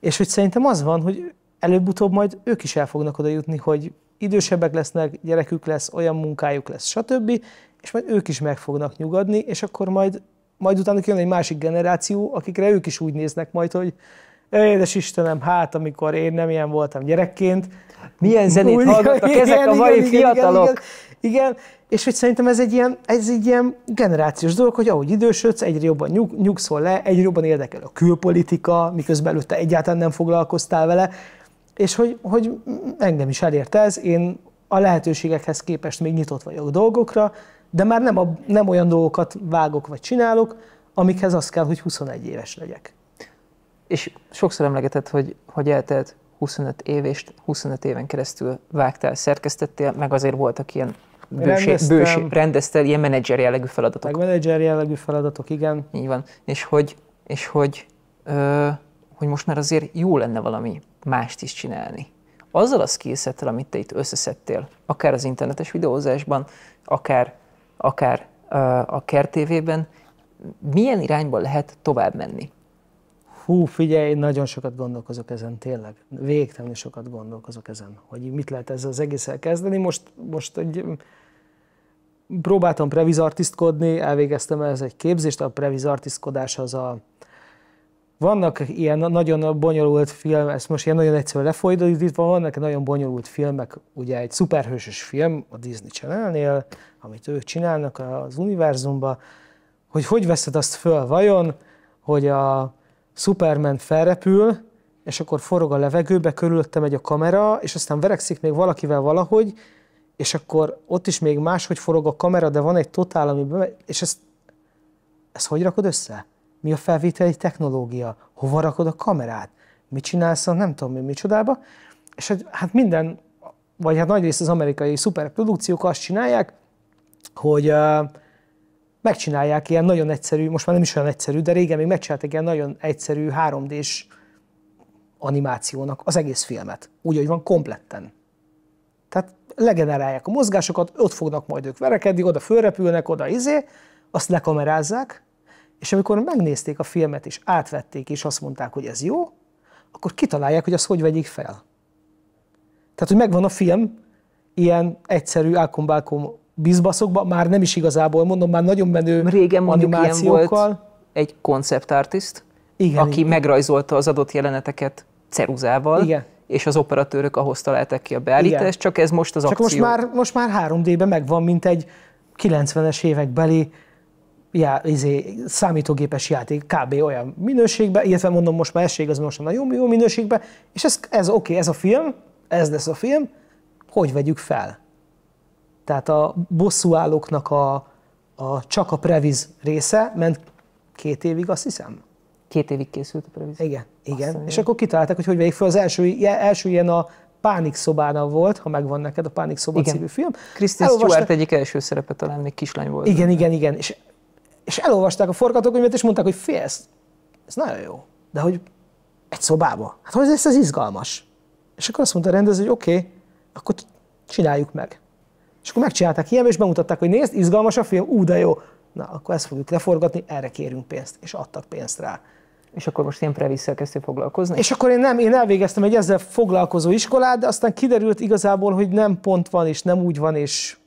És hogy szerintem az van, hogy előbb-utóbb majd ők is el fognak oda jutni, hogy idősebbek lesznek, gyerekük lesz, olyan munkájuk lesz, stb. És majd ők is meg fognak nyugodni, és akkor majd, majd utána jön egy másik generáció, akikre ők is úgy néznek majd, hogy édes Istenem, hát amikor én nem ilyen voltam gyerekként. Milyen zenét hallgattak ezek igen, a mai igen, fiatalok? Igen, igen, igen. És hogy szerintem ez egy ilyen, ez egy ilyen generációs dolog, hogy ahogy idősödsz, egyre jobban nyug, nyugszol le, egyre jobban érdekel a külpolitika, miközben előtte egyáltalán nem foglalkoztál vele, és hogy, hogy engem is elérte, ez, én a lehetőségekhez képest még nyitott vagyok dolgokra, de már nem, a, nem olyan dolgokat vágok vagy csinálok, amikhez az kell, hogy 21 éves legyek. És sokszor emlegetett, hogy, hogy eltelt 25 év, és 25 éven keresztül vágtál, szerkesztettél, meg azért voltak ilyen bőség, rendeztem, bőség, rendezte ilyen menedzser jellegű feladatok. Meg menedzser jellegű feladatok, igen. Így van. És hogy, és hogy, ö, hogy most már azért jó lenne valami mást is csinálni. Azzal a skillsettel, amit te itt összeszedtél, akár az internetes videózásban, akár, akár ö, a kertévében, milyen irányba lehet tovább menni? Hú, figyelj, nagyon sokat gondolkozok ezen, tényleg. Végtelenül sokat gondolkozok ezen, hogy mit lehet ezzel az egész kezdeni. Most, most egy próbáltam previzartisztkodni, elvégeztem ez egy képzést, a previzartisztkodás az a vannak ilyen nagyon bonyolult film, ezt most ilyen nagyon egyszerűen lefolytítva, vannak nagyon bonyolult filmek, ugye egy szuperhősös film a Disney channel amit ők csinálnak az univerzumba, hogy hogy veszed azt föl vajon, hogy a Superman felrepül, és akkor forog a levegőbe, körülöttem egy a kamera, és aztán verekszik még valakivel valahogy, és akkor ott is még máshogy forog a kamera, de van egy totál, be, és ezt, ezt hogy rakod össze? Mi a felvételi technológia? Hova rakod a kamerát? Mit csinálsz a nem tudom mi micsodába? És hogy, hát minden, vagy hát nagy az amerikai szuperprodukciók azt csinálják, hogy megcsinálják ilyen nagyon egyszerű, most már nem is olyan egyszerű, de régen még megcsináltak ilyen nagyon egyszerű 3D-s animációnak az egész filmet. Úgy, hogy van kompletten. Tehát legenerálják a mozgásokat, ott fognak majd ők verekedni, oda fölrepülnek, oda izé, azt lekamerázzák, és amikor megnézték a filmet, és átvették, és azt mondták, hogy ez jó, akkor kitalálják, hogy azt hogy vegyék fel. Tehát, hogy megvan a film, ilyen egyszerű álkombálkom bizbaszokba, már nem is igazából, mondom, már nagyon menő Régen animációkkal. volt egy konceptartist, aki igen. megrajzolta az adott jeleneteket ceruzával, igen és az operatőrök ahhoz találták ki a beállítást, csak ez most az csak akció. Most már, most már 3D-ben megvan, mint egy 90-es évekbeli já, izé, számítógépes játék kb. olyan minőségben, illetve mondom most már esség az most nagyon jó minőségben, és ez, ez oké, okay, ez a film, ez lesz a film, hogy vegyük fel? Tehát a bosszúállóknak a, a csak a previz része ment két évig, azt hiszem. Két évig készült a previz. Igen, igen. Aztán és akkor kitalálták, hogy hogy vegyék fel. Az első, első ilyen a Pánik szobánál volt, ha megvan neked a Pánik szoba igen. című film. Kristen Stewart egyik első szerepe talán még kislány volt. Igen, igen, igen. És, és elolvasták a forgatókönyvet, és mondták, hogy fél, ez, ez nagyon jó, de hogy egy szobába. Hát hogy ez, ez izgalmas. És akkor azt mondta a rendező, hogy oké, okay, akkor csináljuk meg. És akkor megcsinálták ilyen, és bemutatták, hogy nézd, izgalmas a film, ú, de jó. Na, akkor ezt fogjuk leforgatni, erre kérünk pénzt. És adtak pénzt rá. És akkor most ilyen previsszel kezdtél foglalkozni? És akkor én nem, én elvégeztem egy ezzel foglalkozó iskolát, de aztán kiderült igazából, hogy nem pont van, és nem úgy van, és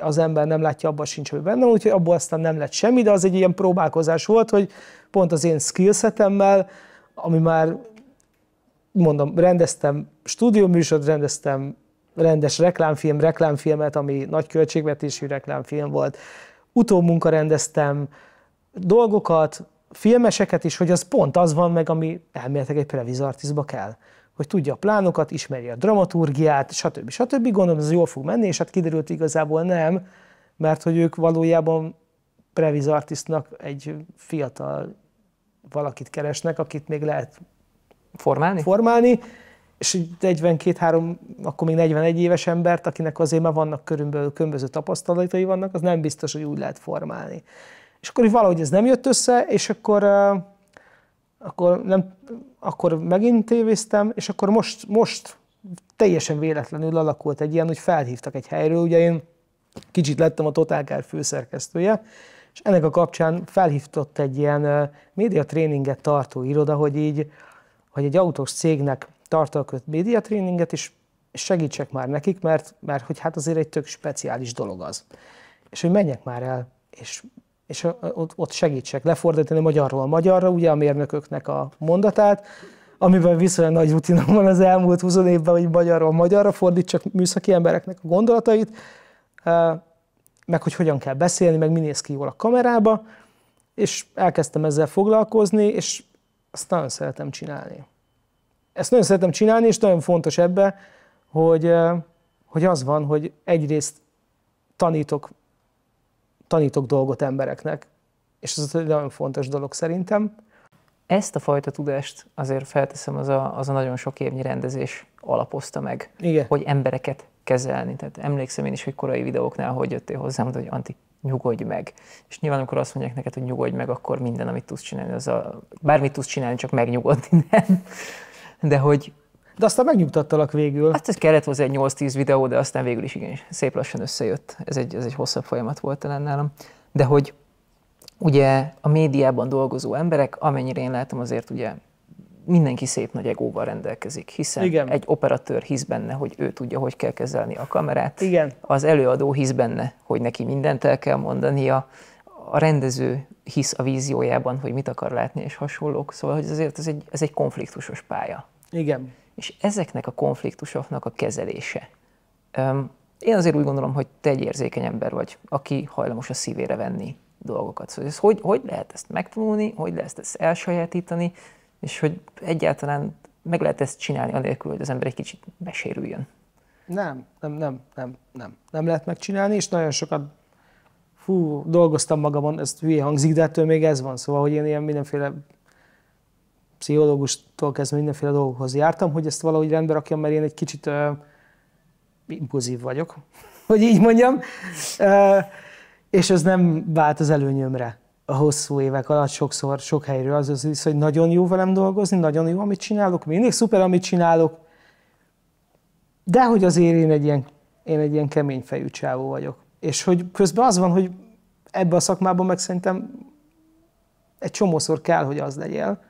az ember nem látja, abban sincs, hogy benne úgyhogy abból aztán nem lett semmi, de az egy ilyen próbálkozás volt, hogy pont az én skillsetemmel, ami már, mondom, rendeztem stúdióműsort, rendeztem rendes reklámfilm, reklámfilmet, ami nagy költségvetésű reklámfilm volt, utómunka rendeztem dolgokat, filmeseket is, hogy az pont az van meg, ami elméletek egy previzartizba kell hogy tudja a plánokat, ismeri a dramaturgiát, stb. stb. Gondolom, ez jól fog menni, és hát kiderült igazából nem, mert hogy ők valójában previz artistnak egy fiatal valakit keresnek, akit még lehet formálni, formálni és 42-3, akkor még 41 éves embert, akinek azért már vannak körülbelül különböző tapasztalatai vannak, az nem biztos, hogy úgy lehet formálni. És akkor valahogy ez nem jött össze, és akkor, akkor, nem, akkor megint tévéztem, és akkor most, most teljesen véletlenül alakult egy ilyen, hogy felhívtak egy helyről, ugye én kicsit lettem a Total Car főszerkesztője, és ennek a kapcsán felhívtott egy ilyen médiatréninget tartó iroda, hogy így, hogy egy autós cégnek tartalak öt médiatréninget, és segítsek már nekik, mert, mert hogy hát azért egy tök speciális dolog az. És hogy menjek már el, és és ott segítsek lefordítani magyarról magyarra, ugye a mérnököknek a mondatát, amiben viszonylag nagy rutinom van az elmúlt 20 évben, hogy magyarról magyarra fordítsak műszaki embereknek a gondolatait, meg hogy hogyan kell beszélni, meg mi néz ki jól a kamerába, és elkezdtem ezzel foglalkozni, és azt nagyon szeretem csinálni. Ezt nagyon szeretem csinálni, és nagyon fontos ebbe, hogy, hogy az van, hogy egyrészt tanítok tanítok dolgot embereknek, és ez egy nagyon fontos dolog szerintem. Ezt a fajta tudást azért felteszem, az a, az a nagyon sok évnyi rendezés alapozta meg, Igen. hogy embereket kezelni. Tehát emlékszem én is, hogy korai videóknál hogy jöttél hozzám, hogy Anti, nyugodj meg. És nyilván, amikor azt mondják neked, hogy nyugodj meg, akkor minden, amit tudsz csinálni, az a... bármit tudsz csinálni, csak megnyugodni, nem? De hogy, de aztán megnyugtattalak végül. Hát ez kellett hozzá egy 8-10 videó, de aztán végül is igen, szép lassan összejött. Ez egy, ez egy hosszabb folyamat volt talán nálam. De hogy ugye a médiában dolgozó emberek, amennyire én látom, azért ugye mindenki szép nagy egóval rendelkezik, hiszen Igen. egy operatőr hisz benne, hogy ő tudja, hogy kell kezelni a kamerát. Igen. Az előadó hisz benne, hogy neki mindent el kell mondania. A rendező hisz a víziójában, hogy mit akar látni, és hasonlók. Szóval hogy azért ez egy, ez egy konfliktusos pálya. Igen és ezeknek a konfliktusoknak a kezelése. Én azért úgy gondolom, hogy te egy érzékeny ember vagy, aki hajlamos a szívére venni dolgokat. Szóval ez hogy, hogy lehet ezt megtanulni, hogy lehet ezt elsajátítani, és hogy egyáltalán meg lehet ezt csinálni anélkül, hogy az ember egy kicsit besérüljön. Nem, nem, nem, nem, nem. Nem lehet megcsinálni, és nagyon sokat fú, dolgoztam magamon, ez hülye hangzik, de ettől még ez van. Szóval, hogy én ilyen mindenféle pszichológustól kezdve mindenféle dolgokhoz jártam, hogy ezt valahogy rendbe rakjam, mert én egy kicsit uh, impulzív vagyok, [LAUGHS] hogy így mondjam, uh, és ez nem vált az előnyömre a hosszú évek alatt sokszor, sok helyről az az visz, hogy nagyon jó velem dolgozni, nagyon jó, amit csinálok, mindig szuper, amit csinálok, de hogy azért én egy ilyen, én egy ilyen kemény fejű csávó vagyok. És hogy közben az van, hogy ebbe a szakmában meg szerintem egy csomószor kell, hogy az legyél,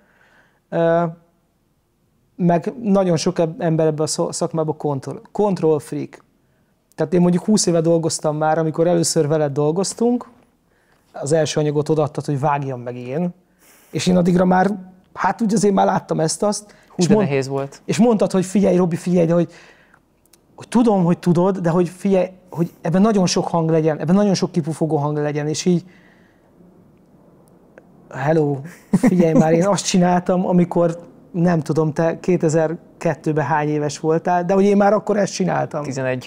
meg nagyon sok ember ebben a szakmában kontroll, control freak. Tehát én mondjuk 20 éve dolgoztam már, amikor először veled dolgoztunk, az első anyagot odaadtad, hogy vágjam meg én, és én addigra már, hát úgy azért már láttam ezt-azt. Hú, és de mond, nehéz volt. És mondtad, hogy figyelj, Robi, figyelj, de hogy, hogy tudom, hogy tudod, de hogy figyelj, hogy ebben nagyon sok hang legyen, ebben nagyon sok kipufogó hang legyen, és így, hello, figyelj már, én azt csináltam, amikor nem tudom, te 2002-ben hány éves voltál, de hogy én már akkor ezt csináltam. 11.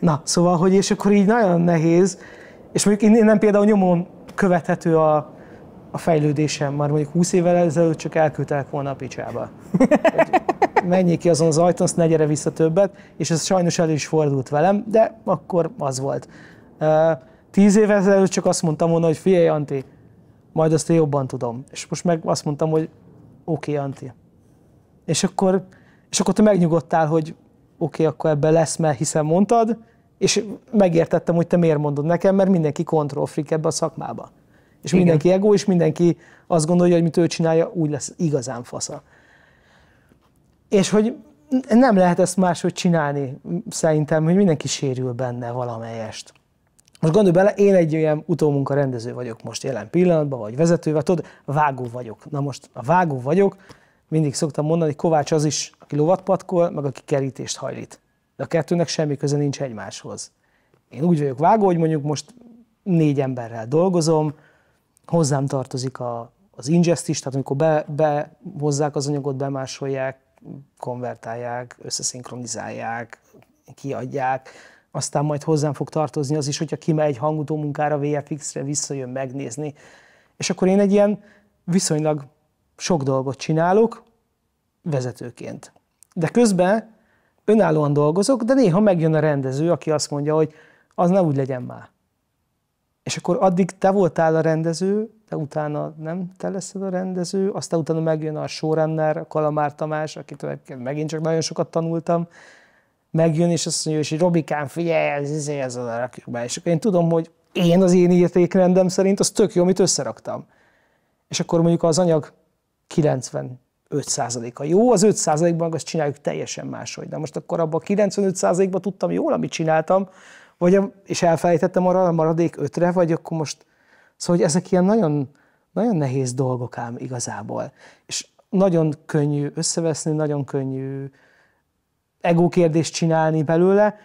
Na, szóval, hogy és akkor így nagyon nehéz, és mondjuk én nem például nyomon követhető a, a fejlődésem, már mondjuk 20 évvel ezelőtt csak elküldtek volna a picsába. Menjék ki azon az ajtón, azt ne gyere vissza többet, és ez sajnos elő is fordult velem, de akkor az volt. Tíz évvel ezelőtt csak azt mondtam volna, hogy figyelj Anti, majd azt én jobban tudom. És most meg azt mondtam, hogy oké, okay, Anti. És akkor, és akkor te megnyugodtál, hogy oké, okay, akkor ebben lesz, mert hiszen mondtad, és megértettem, hogy te miért mondod nekem, mert mindenki kontrollfrik ebbe a szakmába. És Igen. mindenki ego, és mindenki azt gondolja, hogy mit ő csinálja, úgy lesz igazán fasza. És hogy nem lehet ezt máshogy csinálni, szerintem, hogy mindenki sérül benne valamelyest. Most gondolj bele, én egy ilyen utómunka rendező vagyok most jelen pillanatban, vagy vezető, vagy tudod, vágó vagyok. Na most a vágó vagyok, mindig szoktam mondani, Kovács az is, aki lovat patkol, meg aki kerítést hajlít. De a kettőnek semmi köze nincs egymáshoz. Én úgy vagyok vágó, hogy mondjuk most négy emberrel dolgozom, hozzám tartozik a, az ingest is, tehát amikor be, behozzák az anyagot, bemásolják, konvertálják, összeszinkronizálják, kiadják, aztán majd hozzám fog tartozni az is, hogyha kimegy hangutó munkára VFX-re, visszajön megnézni. És akkor én egy ilyen viszonylag sok dolgot csinálok vezetőként. De közben önállóan dolgozok, de néha megjön a rendező, aki azt mondja, hogy az ne úgy legyen már. És akkor addig te voltál a rendező, te utána nem te leszel a rendező, aztán utána megjön a showrunner, a Kalamár Tamás, akitől megint csak nagyon sokat tanultam, megjön, és azt mondja, hogy Robikán, figyelj, ez, izé, ez, ez, ez, rakjuk be. És akkor én tudom, hogy én az én értékrendem szerint az tök jó, amit összeraktam. És akkor mondjuk az anyag 95%-a jó, az 5%-ban azt csináljuk teljesen máshogy. De most akkor abban a 95%-ban tudtam jól, amit csináltam, vagy, és elfelejtettem arra a maradék 5-re, vagy akkor most... Szóval, hogy ezek ilyen nagyon, nagyon nehéz dolgok ám igazából. És nagyon könnyű összeveszni, nagyon könnyű ego kérdést csinálni belőle,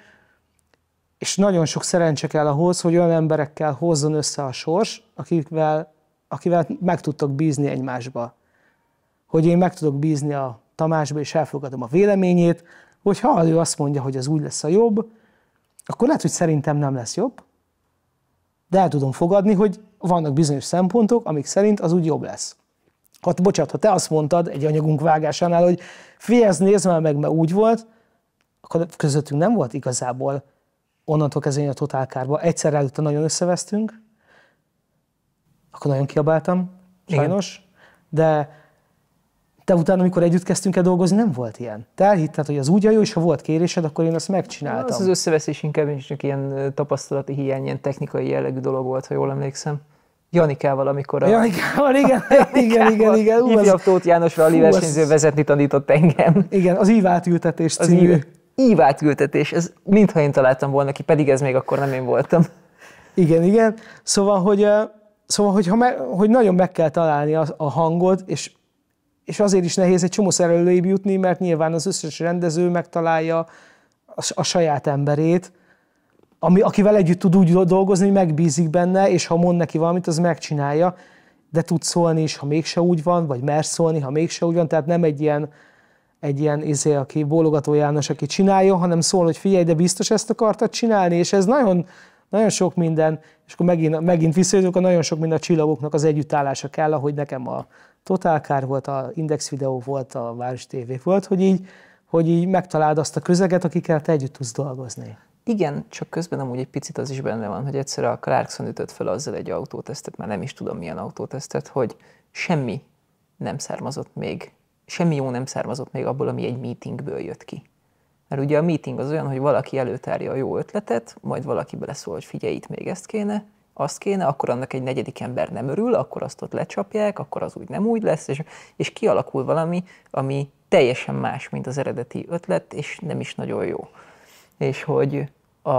és nagyon sok szerencse kell ahhoz, hogy olyan emberekkel hozzon össze a sors, akikvel, akivel meg tudtok bízni egymásba. Hogy én meg tudok bízni a Tamásba, és elfogadom a véleményét, hogy ha ő azt mondja, hogy az úgy lesz a jobb, akkor lehet, hogy szerintem nem lesz jobb, de el tudom fogadni, hogy vannak bizonyos szempontok, amik szerint az úgy jobb lesz. Hát bocsánat, ha te azt mondtad egy anyagunk vágásánál, hogy figyelj, nézd már meg, mert úgy volt, akkor közöttünk nem volt igazából onnantól kezdve a totálkárba. Egyszer előtte nagyon összevesztünk, akkor nagyon kiabáltam, sajnos, Igen. de te utána, amikor együtt kezdtünk el dolgozni, nem volt ilyen. Te elhitted, hogy az úgy a jó, és ha volt kérésed, akkor én azt megcsináltam. Az az összeveszés inkább is csak ilyen tapasztalati hiány, ilyen technikai jellegű dolog volt, ha jól emlékszem. Janikával, amikor a... Janikával, igen, [LAUGHS] igen, igen, igen. Ú, az... Tóth János rally versenyző vezetni tanított engem. Igen, az ültetés című ültetés, ez mintha én találtam volna ki, pedig ez még akkor nem én voltam. Igen, igen. Szóval, hogy, szóval, hogy, ha me, hogy nagyon meg kell találni a, a hangod, és, és azért is nehéz egy csomó előrébb jutni, mert nyilván az összes rendező megtalálja a, a saját emberét, ami, akivel együtt tud úgy dolgozni, hogy megbízik benne, és ha mond neki valamit, az megcsinálja, de tud szólni is, ha mégse úgy van, vagy mer szólni, ha mégse úgy van, tehát nem egy ilyen egy ilyen izé, aki bólogató János, aki csinálja, hanem szól, hogy figyelj, de biztos ezt akartad csinálni, és ez nagyon, nagyon sok minden, és akkor megint, megint visszajövök, a nagyon sok minden a csillagoknak az együttállása kell, ahogy nekem a Total Car volt, a Index Video volt, a Város TV volt, hogy így, hogy így megtaláld azt a közeget, akikkel te együtt tudsz dolgozni. Igen, csak közben amúgy egy picit az is benne van, hogy egyszer a Clarkson ütött fel azzal egy autótesztet, már nem is tudom milyen autótesztet, hogy semmi nem származott még semmi jó nem származott még abból, ami egy meetingből jött ki. Mert ugye a meeting az olyan, hogy valaki előtárja a jó ötletet, majd valaki beleszól, hogy figyelj, itt még ezt kéne, azt kéne, akkor annak egy negyedik ember nem örül, akkor azt ott lecsapják, akkor az úgy nem úgy lesz, és, és kialakul valami, ami teljesen más, mint az eredeti ötlet, és nem is nagyon jó. És hogy a,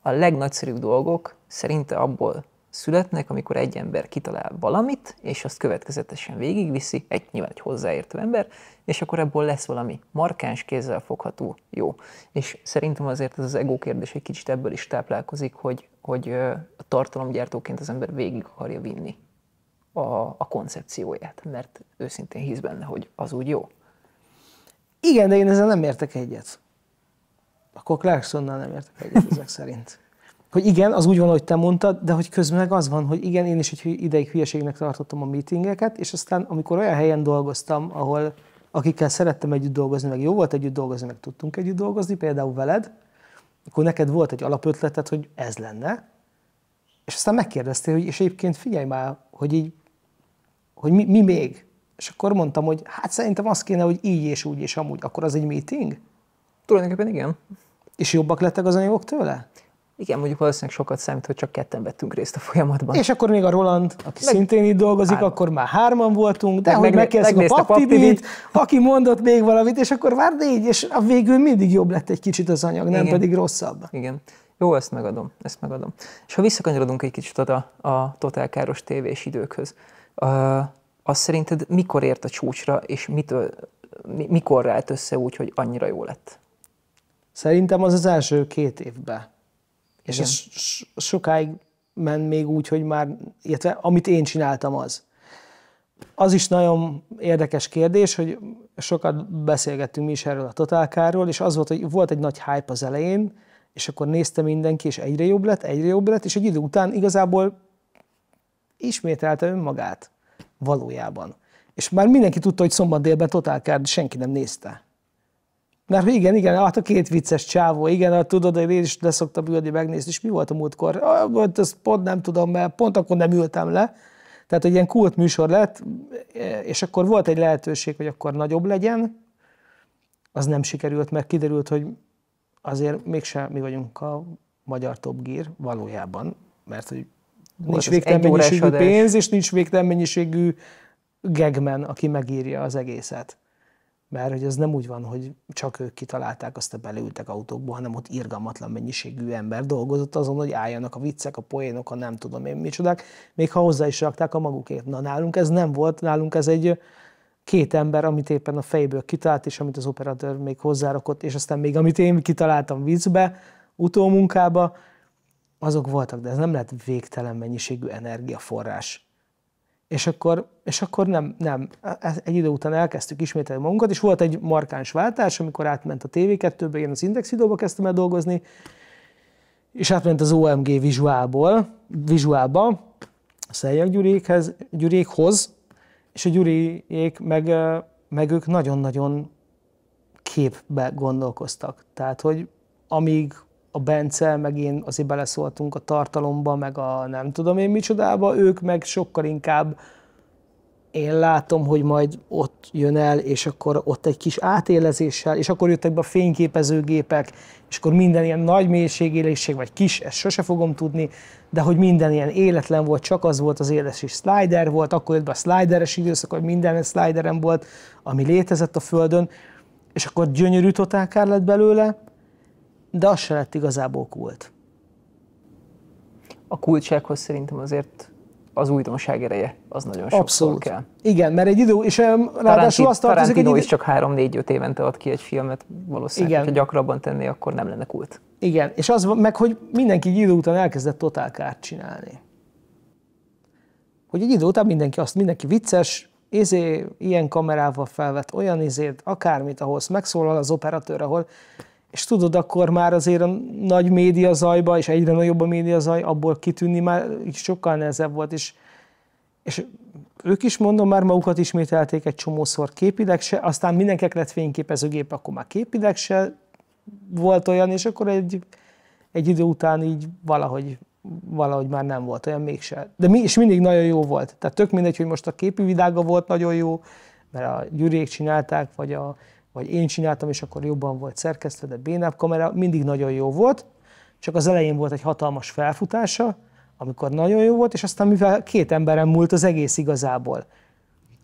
a legnagyszerűbb dolgok szerinte abból születnek, amikor egy ember kitalál valamit, és azt következetesen végigviszi, egy nyilván egy hozzáértő ember, és akkor ebből lesz valami markáns, kézzel fogható jó. És szerintem azért ez az ego kérdés egy kicsit ebből is táplálkozik, hogy, hogy a tartalomgyártóként az ember végig akarja vinni a, a koncepcióját, mert őszintén hisz benne, hogy az úgy jó. Igen, de én ezzel nem értek egyet. Akkor Clarksonnal nem értek egyet ezek szerint hogy igen, az úgy van, hogy te mondtad, de hogy közben meg az van, hogy igen, én is egy ideig hülyeségnek tartottam a meetingeket, és aztán amikor olyan helyen dolgoztam, ahol akikkel szerettem együtt dolgozni, meg jó volt együtt dolgozni, meg tudtunk együtt dolgozni, például veled, akkor neked volt egy alapötleted, hogy ez lenne, és aztán megkérdeztél, hogy és egyébként figyelj már, hogy így, hogy mi, mi még? És akkor mondtam, hogy hát szerintem az kéne, hogy így és úgy és amúgy, akkor az egy meeting? Tulajdonképpen igen. És jobbak lettek az anyagok tőle? Igen, mondjuk valószínűleg sokat számít, hogy csak ketten vettünk részt a folyamatban. És akkor még a Roland, aki meg, szintén itt dolgozik, hárman. akkor már hárman voltunk, de meg, hogy megkérdeztük a Paptibit, aki mondott még valamit, és akkor már négy, és a végül mindig jobb lett egy kicsit az anyag, nem Igen. pedig rosszabb. Igen. Jó, ezt megadom, ezt megadom. És ha visszakanyarodunk egy kicsit oda a Káros tévés időkhöz, az azt szerinted mikor ért a csúcsra, és mitől, mikor rált össze úgy, hogy annyira jó lett? Szerintem az az első két évben és Igen. ez sokáig ment még úgy, hogy már, illetve amit én csináltam az. Az is nagyon érdekes kérdés, hogy sokat beszélgettünk mi is erről a totálkáról, és az volt, hogy volt egy nagy hype az elején, és akkor nézte mindenki, és egyre jobb lett, egyre jobb lett, és egy idő után igazából ismételte önmagát valójában. És már mindenki tudta, hogy szombat délben totálkár, de senki nem nézte. Mert igen, igen, hát a két vicces csávó, igen, hát tudod, én is leszoktam ülni, megnézni, és mi volt a múltkor? Ah, hát ezt pont nem tudom, mert pont akkor nem ültem le. Tehát egy ilyen kult műsor lett, és akkor volt egy lehetőség, hogy akkor nagyobb legyen, az nem sikerült, mert kiderült, hogy azért mégsem mi vagyunk a magyar top gear valójában, mert hogy volt nincs végtelen mennyiségű pénz, és nincs végtelen mennyiségű gegmen, aki megírja az egészet mert hogy ez nem úgy van, hogy csak ők kitalálták, azt a beleültek autókba, hanem ott irgalmatlan mennyiségű ember dolgozott azon, hogy álljanak a viccek, a poénok, a nem tudom én micsodák, még ha hozzá is rakták a magukért. Na nálunk ez nem volt, nálunk ez egy két ember, amit éppen a fejből kitalált, és amit az operatőr még hozzárakott, és aztán még amit én kitaláltam viccbe, utómunkába, azok voltak, de ez nem lett végtelen mennyiségű energiaforrás. És akkor, és akkor nem, nem. Egy idő után elkezdtük ismételni magunkat, és volt egy markáns váltás, amikor átment a TV2-be, én az Index Videóba kezdtem el dolgozni, és átment az OMG vizuálból, vizuálba, a Szeljak Gyurékhez, Gyurékhoz, és a Gyuriék meg, meg ők nagyon-nagyon képbe gondolkoztak. Tehát, hogy amíg a Bence, meg én azért beleszóltunk a tartalomba, meg a nem tudom én micsodába, ők meg sokkal inkább én látom, hogy majd ott jön el, és akkor ott egy kis átélezéssel, és akkor jöttek be a fényképezőgépek, és akkor minden ilyen nagy mélységélésség, vagy kis, ezt sose fogom tudni, de hogy minden ilyen életlen volt, csak az volt az éles és slider volt, akkor jött be a slideres időszak, hogy minden slideren volt, ami létezett a Földön, és akkor gyönyörű totálkár lett belőle, de az se lett igazából kult. A kultsághoz szerintem azért az újdonság ereje, az nagyon sokszor Abszolút. kell. Igen, mert egy idő, és ráadásul azt tartozik egy idő... is csak 3-4-5 évente ad ki egy filmet, valószínűleg, Igen. ha gyakrabban tenné, akkor nem lenne kult. Igen, és az meg, hogy mindenki egy idő után elkezdett totálkárt csinálni. Hogy egy idő után mindenki azt, mindenki vicces, izé, ilyen kamerával felvett, olyan izét, akármit, ahol megszólal az operatőr, ahol és tudod, akkor már azért a nagy média zajba, és egyre nagyobb a média zaj, abból kitűnni már sokkal nehezebb volt, és, és ők is mondom, már magukat ismételték egy csomószor képideg se, aztán mindenkek lett fényképezőgép, akkor már képidek se volt olyan, és akkor egy, egy idő után így valahogy, valahogy már nem volt olyan mégse. De mi, és mindig nagyon jó volt. Tehát tök mindegy, hogy most a képi világa volt nagyon jó, mert a gyűrék csinálták, vagy a vagy én csináltam, és akkor jobban volt szerkesztve, de bénább kamera mindig nagyon jó volt, csak az elején volt egy hatalmas felfutása, amikor nagyon jó volt, és aztán mivel két emberen múlt az egész igazából.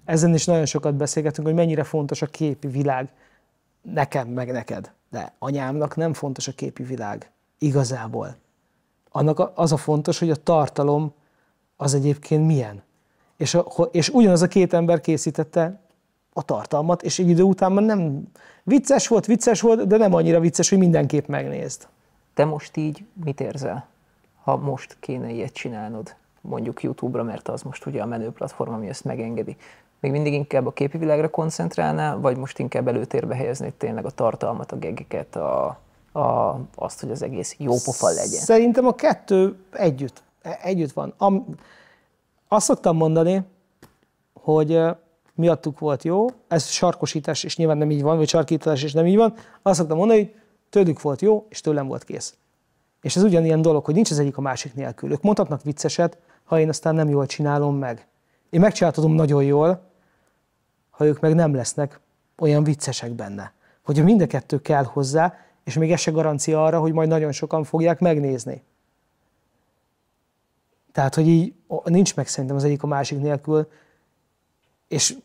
Ezen is nagyon sokat beszélgetünk, hogy mennyire fontos a képi világ nekem, meg neked. De anyámnak nem fontos a képi világ, igazából. Annak az a fontos, hogy a tartalom az egyébként milyen. És, a, és ugyanaz a két ember készítette a tartalmat, és egy idő után már nem vicces volt, vicces volt, de nem annyira vicces, hogy mindenképp megnézd. Te most így mit érzel, ha most kéne ilyet csinálnod, mondjuk YouTube-ra, mert az most ugye a menő platform, ami ezt megengedi. Még mindig inkább a képi világra koncentrálnál, vagy most inkább előtérbe helyeznéd tényleg a tartalmat, a gegeket, a, a, azt, hogy az egész jó pofa legyen? Szerintem a kettő együtt, együtt van. Am, azt szoktam mondani, hogy miattuk volt jó, ez sarkosítás, és nyilván nem így van, vagy sarkítás, és nem így van, azt szoktam mondani, hogy tőlük volt jó, és tőlem volt kész. És ez ugyanilyen dolog, hogy nincs az egyik a másik nélkül. Ők mondhatnak vicceset, ha én aztán nem jól csinálom meg. Én megcsináltatom nagyon jól, ha ők meg nem lesznek olyan viccesek benne. Hogy mind a kettő kell hozzá, és még ez se garancia arra, hogy majd nagyon sokan fogják megnézni. Tehát, hogy így nincs meg szerintem az egyik a másik nélkül, és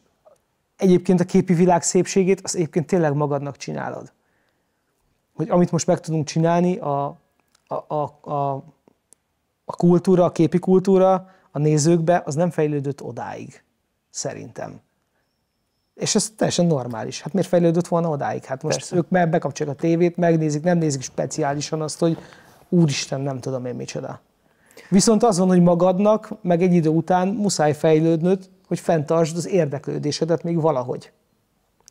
egyébként a képi világ szépségét, az egyébként tényleg magadnak csinálod. Hogy amit most meg tudunk csinálni, a, a, a, a, a kultúra, a képi kultúra, a nézőkbe, az nem fejlődött odáig, szerintem. És ez teljesen normális. Hát miért fejlődött volna odáig? Hát most Persze. ők meg bekapcsolják a tévét, megnézik, nem nézik speciálisan azt, hogy úristen, nem tudom én micsoda. Viszont az van, hogy magadnak, meg egy idő után muszáj fejlődnöd, hogy fenntartsd az érdeklődésedet még valahogy.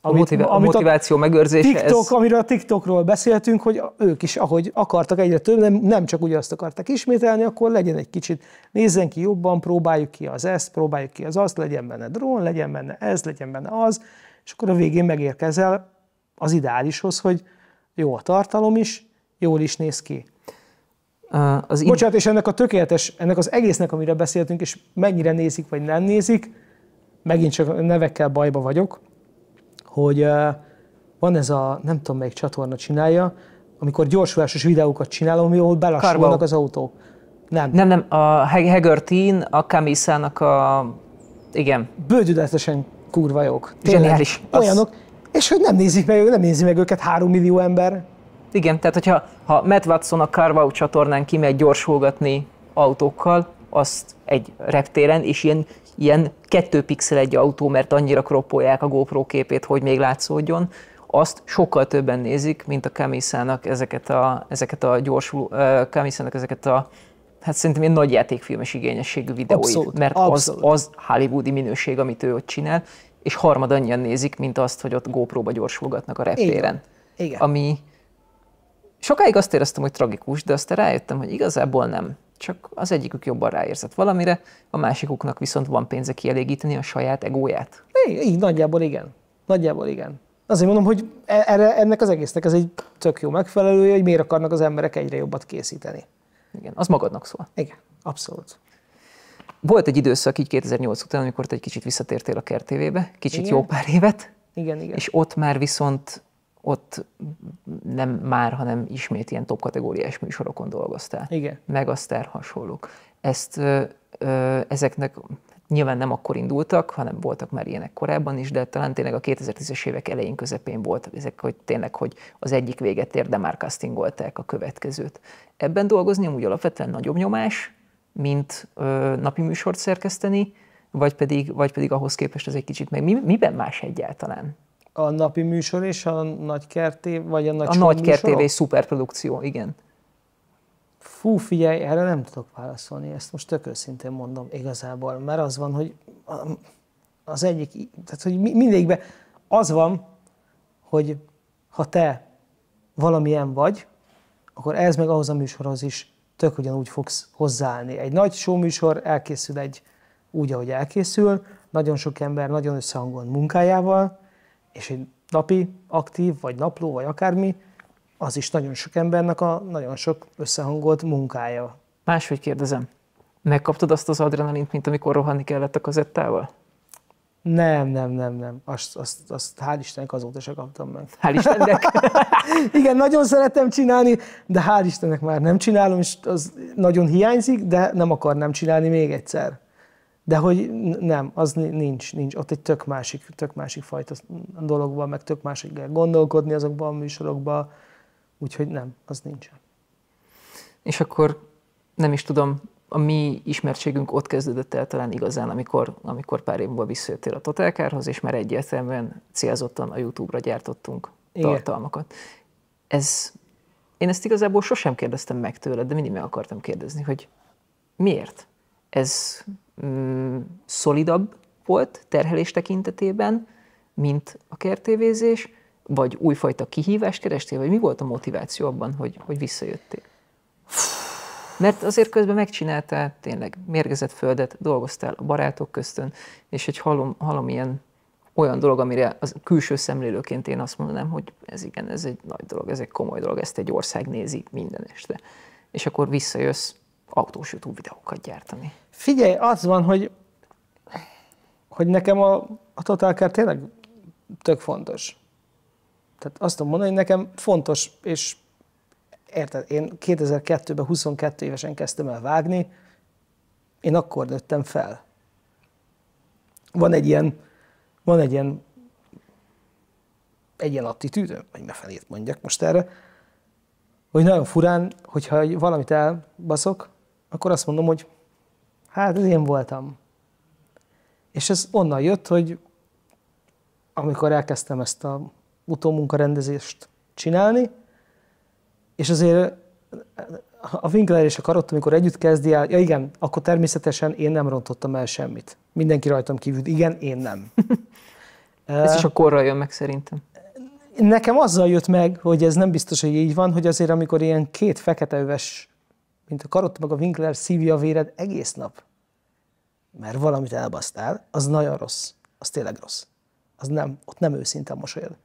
Amit, a, motivá- a motiváció a megőrzése. TikTok, ez... amiről a TikTokról beszéltünk, hogy ők is, ahogy akartak egyre több, nem, nem csak ugyanazt akartak ismételni, akkor legyen egy kicsit, nézzen ki jobban, próbáljuk ki az ezt, próbáljuk ki az azt, legyen benne drón, legyen benne ez, legyen benne az, és akkor a végén megérkezel az ideálishoz, hogy jó a tartalom is, jól is néz ki. Az Bocsánat, és ennek a tökéletes, ennek az egésznek, amire beszéltünk, és mennyire nézik, vagy nem nézik, megint csak nevekkel bajba vagyok, hogy van ez a, nem tudom melyik csatorna csinálja, amikor gyorsulásos videókat csinálom, ahol belassulnak az autók. Nem. Nem, nem, a Hegertin, a Kamisának a... Igen. Bődületesen kurva jók. Tényleg, Zseniális. Olyanok, az... és hogy nem nézik meg, nem nézi meg őket három millió ember. Igen, tehát hogyha ha Matt Watson a Carvau csatornán kimegy gyorsulgatni autókkal, azt egy reptéren, és ilyen, ilyen kettő pixel egy autó, mert annyira kroppolják a GoPro képét, hogy még látszódjon, azt sokkal többen nézik, mint a Kamisának ezeket a, ezeket a gyorsul, Kamisának ezeket a hát szerintem egy nagy játékfilmes igényességű videóit, abszolút, mert abszolút. Az, az hollywoodi minőség, amit ő ott csinál, és harmad annyian nézik, mint azt, hogy ott GoPro-ba gyorsulgatnak a reptéren. Igen. Igen. Ami sokáig azt éreztem, hogy tragikus, de aztán rájöttem, hogy igazából nem csak az egyikük jobban ráérzett valamire, a másikuknak viszont van pénze kielégíteni a saját egóját. Így, így nagyjából igen. Nagyjából igen. Azért mondom, hogy e, erre, ennek az egésznek ez egy tök jó megfelelője, hogy miért akarnak az emberek egyre jobbat készíteni. Igen, az magadnak szól. Igen, abszolút. Volt egy időszak így 2008 után, amikor te egy kicsit visszatértél a kertévébe, kicsit igen? jó pár évet. Igen, igen. És ott már viszont ott nem már, hanem ismét ilyen top kategóriás műsorokon dolgoztál. Igen. Star hasonlók. Ezt ö, ö, ezeknek nyilván nem akkor indultak, hanem voltak már ilyenek korábban is, de talán tényleg a 2010-es évek elején közepén volt ezek, hogy tényleg, hogy az egyik véget ér, de már castingolták a következőt. Ebben dolgozni amúgy alapvetően nagyobb nyomás, mint ö, napi műsort szerkeszteni, vagy pedig, vagy pedig ahhoz képest ez egy kicsit meg. Mi, miben más egyáltalán? A napi műsor és a nagy kerté, vagy a nagy A nagy kertévé szuperprodukció, igen. Fú, figyelj, erre nem tudok válaszolni, ezt most tök őszintén mondom igazából, mert az van, hogy az egyik, tehát hogy mindegyikben az van, hogy ha te valamilyen vagy, akkor ez meg ahhoz a műsorhoz is tök ugyanúgy fogsz hozzáállni. Egy nagy show műsor elkészül egy úgy, ahogy elkészül, nagyon sok ember nagyon összehangolt munkájával, és egy napi aktív, vagy napló, vagy akármi, az is nagyon sok embernek a nagyon sok összehangolt munkája. Máshogy kérdezem, megkaptad azt az adrenalint, mint amikor rohanni kellett a kazettával? Nem, nem, nem, nem. Azt, azt, azt hál' Istennek azóta se kaptam meg. Hál' Istennek? [LAUGHS] Igen, nagyon szeretem csinálni, de hál' Istennek már nem csinálom, és az nagyon hiányzik, de nem akarnám csinálni még egyszer. De hogy nem, az nincs, nincs. Ott egy tök másik, tök másik fajta dologban, meg tök másik kell gondolkodni azokban a műsorokban, úgyhogy nem, az nincsen. És akkor nem is tudom, a mi ismertségünk ott kezdődött el talán igazán, amikor, amikor pár év múlva visszajöttél a Totelkárhoz, és már egyértelműen célzottan a YouTube-ra gyártottunk Igen. tartalmakat. Ez, én ezt igazából sosem kérdeztem meg tőled, de mindig meg akartam kérdezni, hogy miért? ez mm, szolidabb volt terhelés tekintetében, mint a kertévézés, vagy újfajta kihívást kerestél, vagy mi volt a motiváció abban, hogy, hogy visszajöttél? Mert azért közben megcsináltál tényleg mérgezett földet, dolgoztál a barátok köztön, és egy halom, halom ilyen olyan dolog, amire az külső szemlélőként én azt mondanám, hogy ez igen, ez egy nagy dolog, ez egy komoly dolog, ezt egy ország nézi minden este. És akkor visszajössz autós YouTube videókat gyártani. Figyelj, az van, hogy, hogy nekem a, a Total Car tényleg tök fontos. Tehát azt tudom mondani, hogy nekem fontos, és érted, én 2002-ben 22 évesen kezdtem el vágni, én akkor nőttem fel. Van egy ilyen, van egy ilyen, egy ilyen attitűd, vagy mefelét mondjak most erre, hogy nagyon furán, hogyha valamit elbaszok, akkor azt mondom, hogy hát ez én voltam. És ez onnan jött, hogy amikor elkezdtem ezt a utómunkarendezést csinálni, és azért eh, a Winkler és a Karott, amikor együtt kezdi el, ja igen, akkor természetesen én nem rontottam el semmit. Mindenki rajtam kívül, igen, én nem. [LAUGHS] ez is a korra jön meg szerintem. Nekem azzal jött meg, hogy ez nem biztos, hogy így van, hogy azért amikor ilyen két feketeöves mint a karott meg a Winkler szívja a véred egész nap, mert valamit elbasztál, az nagyon rossz, az tényleg rossz. Az nem, ott nem őszinte mosolyod.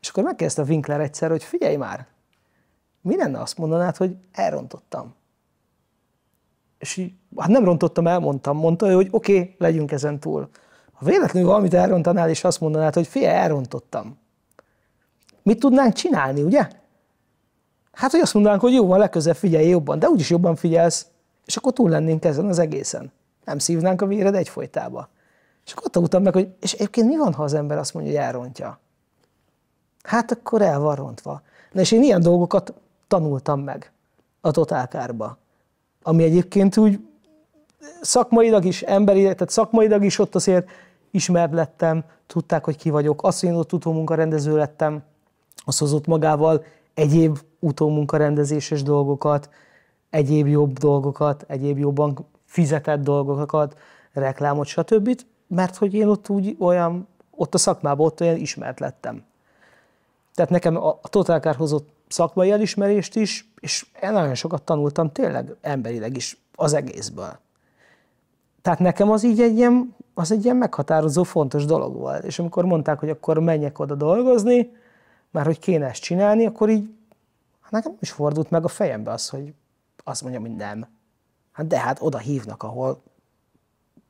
És akkor megkérdezte a Winkler egyszer, hogy figyelj már, mi lenne azt mondanád, hogy elrontottam? És így, hát nem rontottam, elmondtam. Mondta ő, hogy oké, okay, legyünk ezen túl. Ha véletlenül valamit elrontanál, és azt mondanád, hogy figyelj, elrontottam. Mit tudnánk csinálni, ugye? Hát, hogy azt mondanánk, hogy jó, van legközelebb figyelj jobban, de úgyis jobban figyelsz, és akkor túl lennénk ezen az egészen. Nem szívnánk a véred egyfolytába. És akkor ott meg, hogy és egyébként mi van, ha az ember azt mondja, hogy elrontja? Hát akkor el van rontva. Na és én ilyen dolgokat tanultam meg a totálkárba, ami egyébként úgy szakmailag is, emberi, tehát szakmailag is ott azért ismert lettem, tudták, hogy ki vagyok, azt, hogy én ott utómunkarendező lettem, azt hozott magával egyéb utómunkarendezéses dolgokat, egyéb jobb dolgokat, egyéb jobban fizetett dolgokat, reklámot, stb. Mert hogy én ott úgy olyan, ott a szakmában ott olyan ismert lettem. Tehát nekem a, Total Car hozott szakmai elismerést is, és én nagyon sokat tanultam tényleg emberileg is az egészből. Tehát nekem az így egy ilyen, az egy ilyen meghatározó, fontos dolog volt. És amikor mondták, hogy akkor menjek oda dolgozni, már hogy kéne ezt csinálni, akkor így hát nekem is fordult meg a fejembe az, hogy azt mondjam, hogy nem. Hát de hát oda hívnak, ahol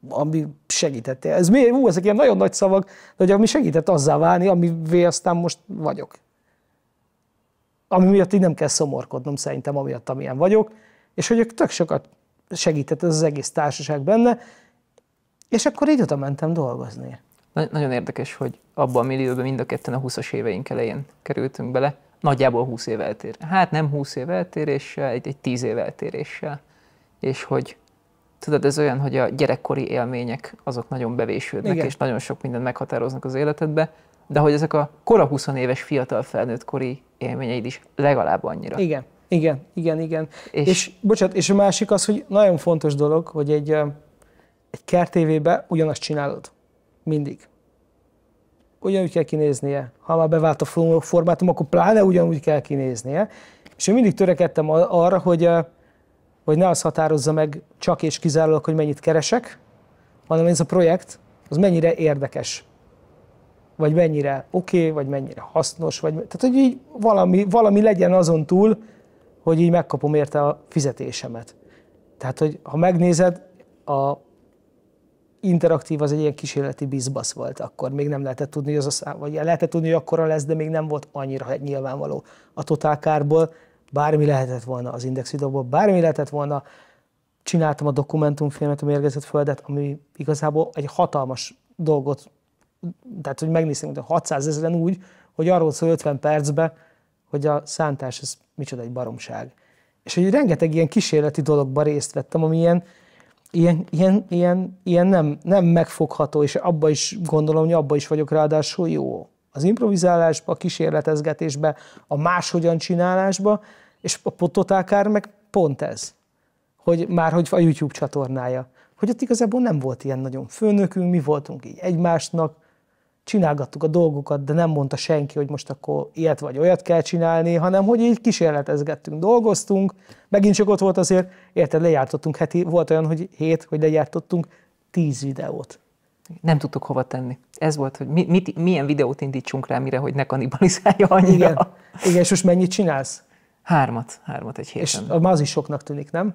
ami segítette. Ez mi, ú, ezek ilyen nagyon nagy szavak, de hogy ami segített azzá válni, amivé aztán most vagyok. Ami miatt így nem kell szomorkodnom szerintem, amiatt, amilyen vagyok, és hogy ők tök sokat segített az, az egész társaság benne, és akkor így oda mentem dolgozni. Na- nagyon érdekes, hogy abban a millióban mind a ketten a 20-as éveink elején kerültünk bele, nagyjából 20 év eltér. Hát nem 20 év eltéréssel, egy, egy 10 év eltéréssel. És hogy tudod, ez olyan, hogy a gyerekkori élmények azok nagyon bevésődnek, Igen. és nagyon sok mindent meghatároznak az életedbe, de hogy ezek a kora 20 éves fiatal felnőtt kori élményeid is legalább annyira. Igen, igen, igen, igen. És, és bocsánat, és a másik az, hogy nagyon fontos dolog, hogy egy, egy kertévébe ugyanazt csinálod. Mindig. Ugyanúgy kell kinéznie. Ha már bevált a formátum, akkor pláne ugyanúgy kell kinéznie. És én mindig törekedtem arra, hogy, hogy ne az határozza meg csak és kizárólag, hogy mennyit keresek, hanem ez a projekt, az mennyire érdekes. Vagy mennyire oké, okay, vagy mennyire hasznos, vagy tehát, hogy így valami, valami legyen azon túl, hogy így megkapom érte a fizetésemet. Tehát, hogy ha megnézed, a interaktív az egy ilyen kísérleti bizbasz volt akkor. Még nem lehetett tudni, hogy az a szám, vagy lehetett tudni, hogy akkora lesz, de még nem volt annyira hát nyilvánvaló. A totálkárból bármi lehetett volna, az videóból, bármi lehetett volna. Csináltam a dokumentumfilmet, a Mérgezett Földet, ami igazából egy hatalmas dolgot, tehát hogy megnéztem, hogy 600 ezeren úgy, hogy arról szól 50 percbe, hogy a szántás, ez micsoda egy baromság. És hogy rengeteg ilyen kísérleti dologba részt vettem, amilyen ilyen, ilyen, ilyen, ilyen, ilyen nem, nem megfogható, és abba is gondolom, hogy abba is vagyok ráadásul jó. Az improvizálásba, a kísérletezgetésbe, a máshogyan csinálásba, és a pototákár meg pont ez. Hogy már hogy a YouTube csatornája. Hogy ott igazából nem volt ilyen nagyon főnökünk, mi voltunk így egymásnak, csinálgattuk a dolgokat, de nem mondta senki, hogy most akkor ilyet vagy olyat kell csinálni, hanem hogy így kísérletezgettünk, dolgoztunk. Megint csak ott volt azért, érted, lejártottunk heti, volt olyan, hogy hét, hogy lejártottunk tíz videót. Nem tudtuk hova tenni. Ez volt, hogy mi, mit, milyen videót indítsunk rá, mire, hogy ne kanibalizálja annyira. Igen, Igen és most mennyit csinálsz? Hármat, hármat egy héten. És már az is soknak tűnik, nem?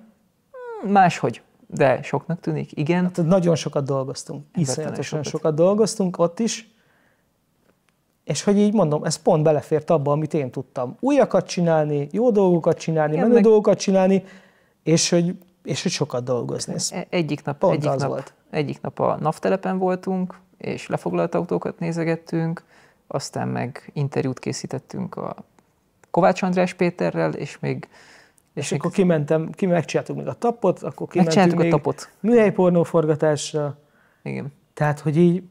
Hmm, máshogy de soknak tűnik, igen. Hát, nagyon sokat dolgoztunk, iszonyatosan sokat dolgoztunk ott is, és hogy így mondom, ez pont belefért abba, amit én tudtam. Újakat csinálni, jó dolgokat csinálni, Igen, menő meg... dolgokat csinálni, és hogy, és hogy sokat dolgozni. E, e, egyik nap, pont egyik, nap, volt. egyik nap a naftelepen voltunk, és lefoglalt autókat nézegettünk, aztán meg interjút készítettünk a Kovács András Péterrel, és még és, és még akkor kimentem, ki megcsináltuk még a tapot, akkor kimentünk még a tapot. műhelypornó forgatásra. Igen. Tehát, hogy így...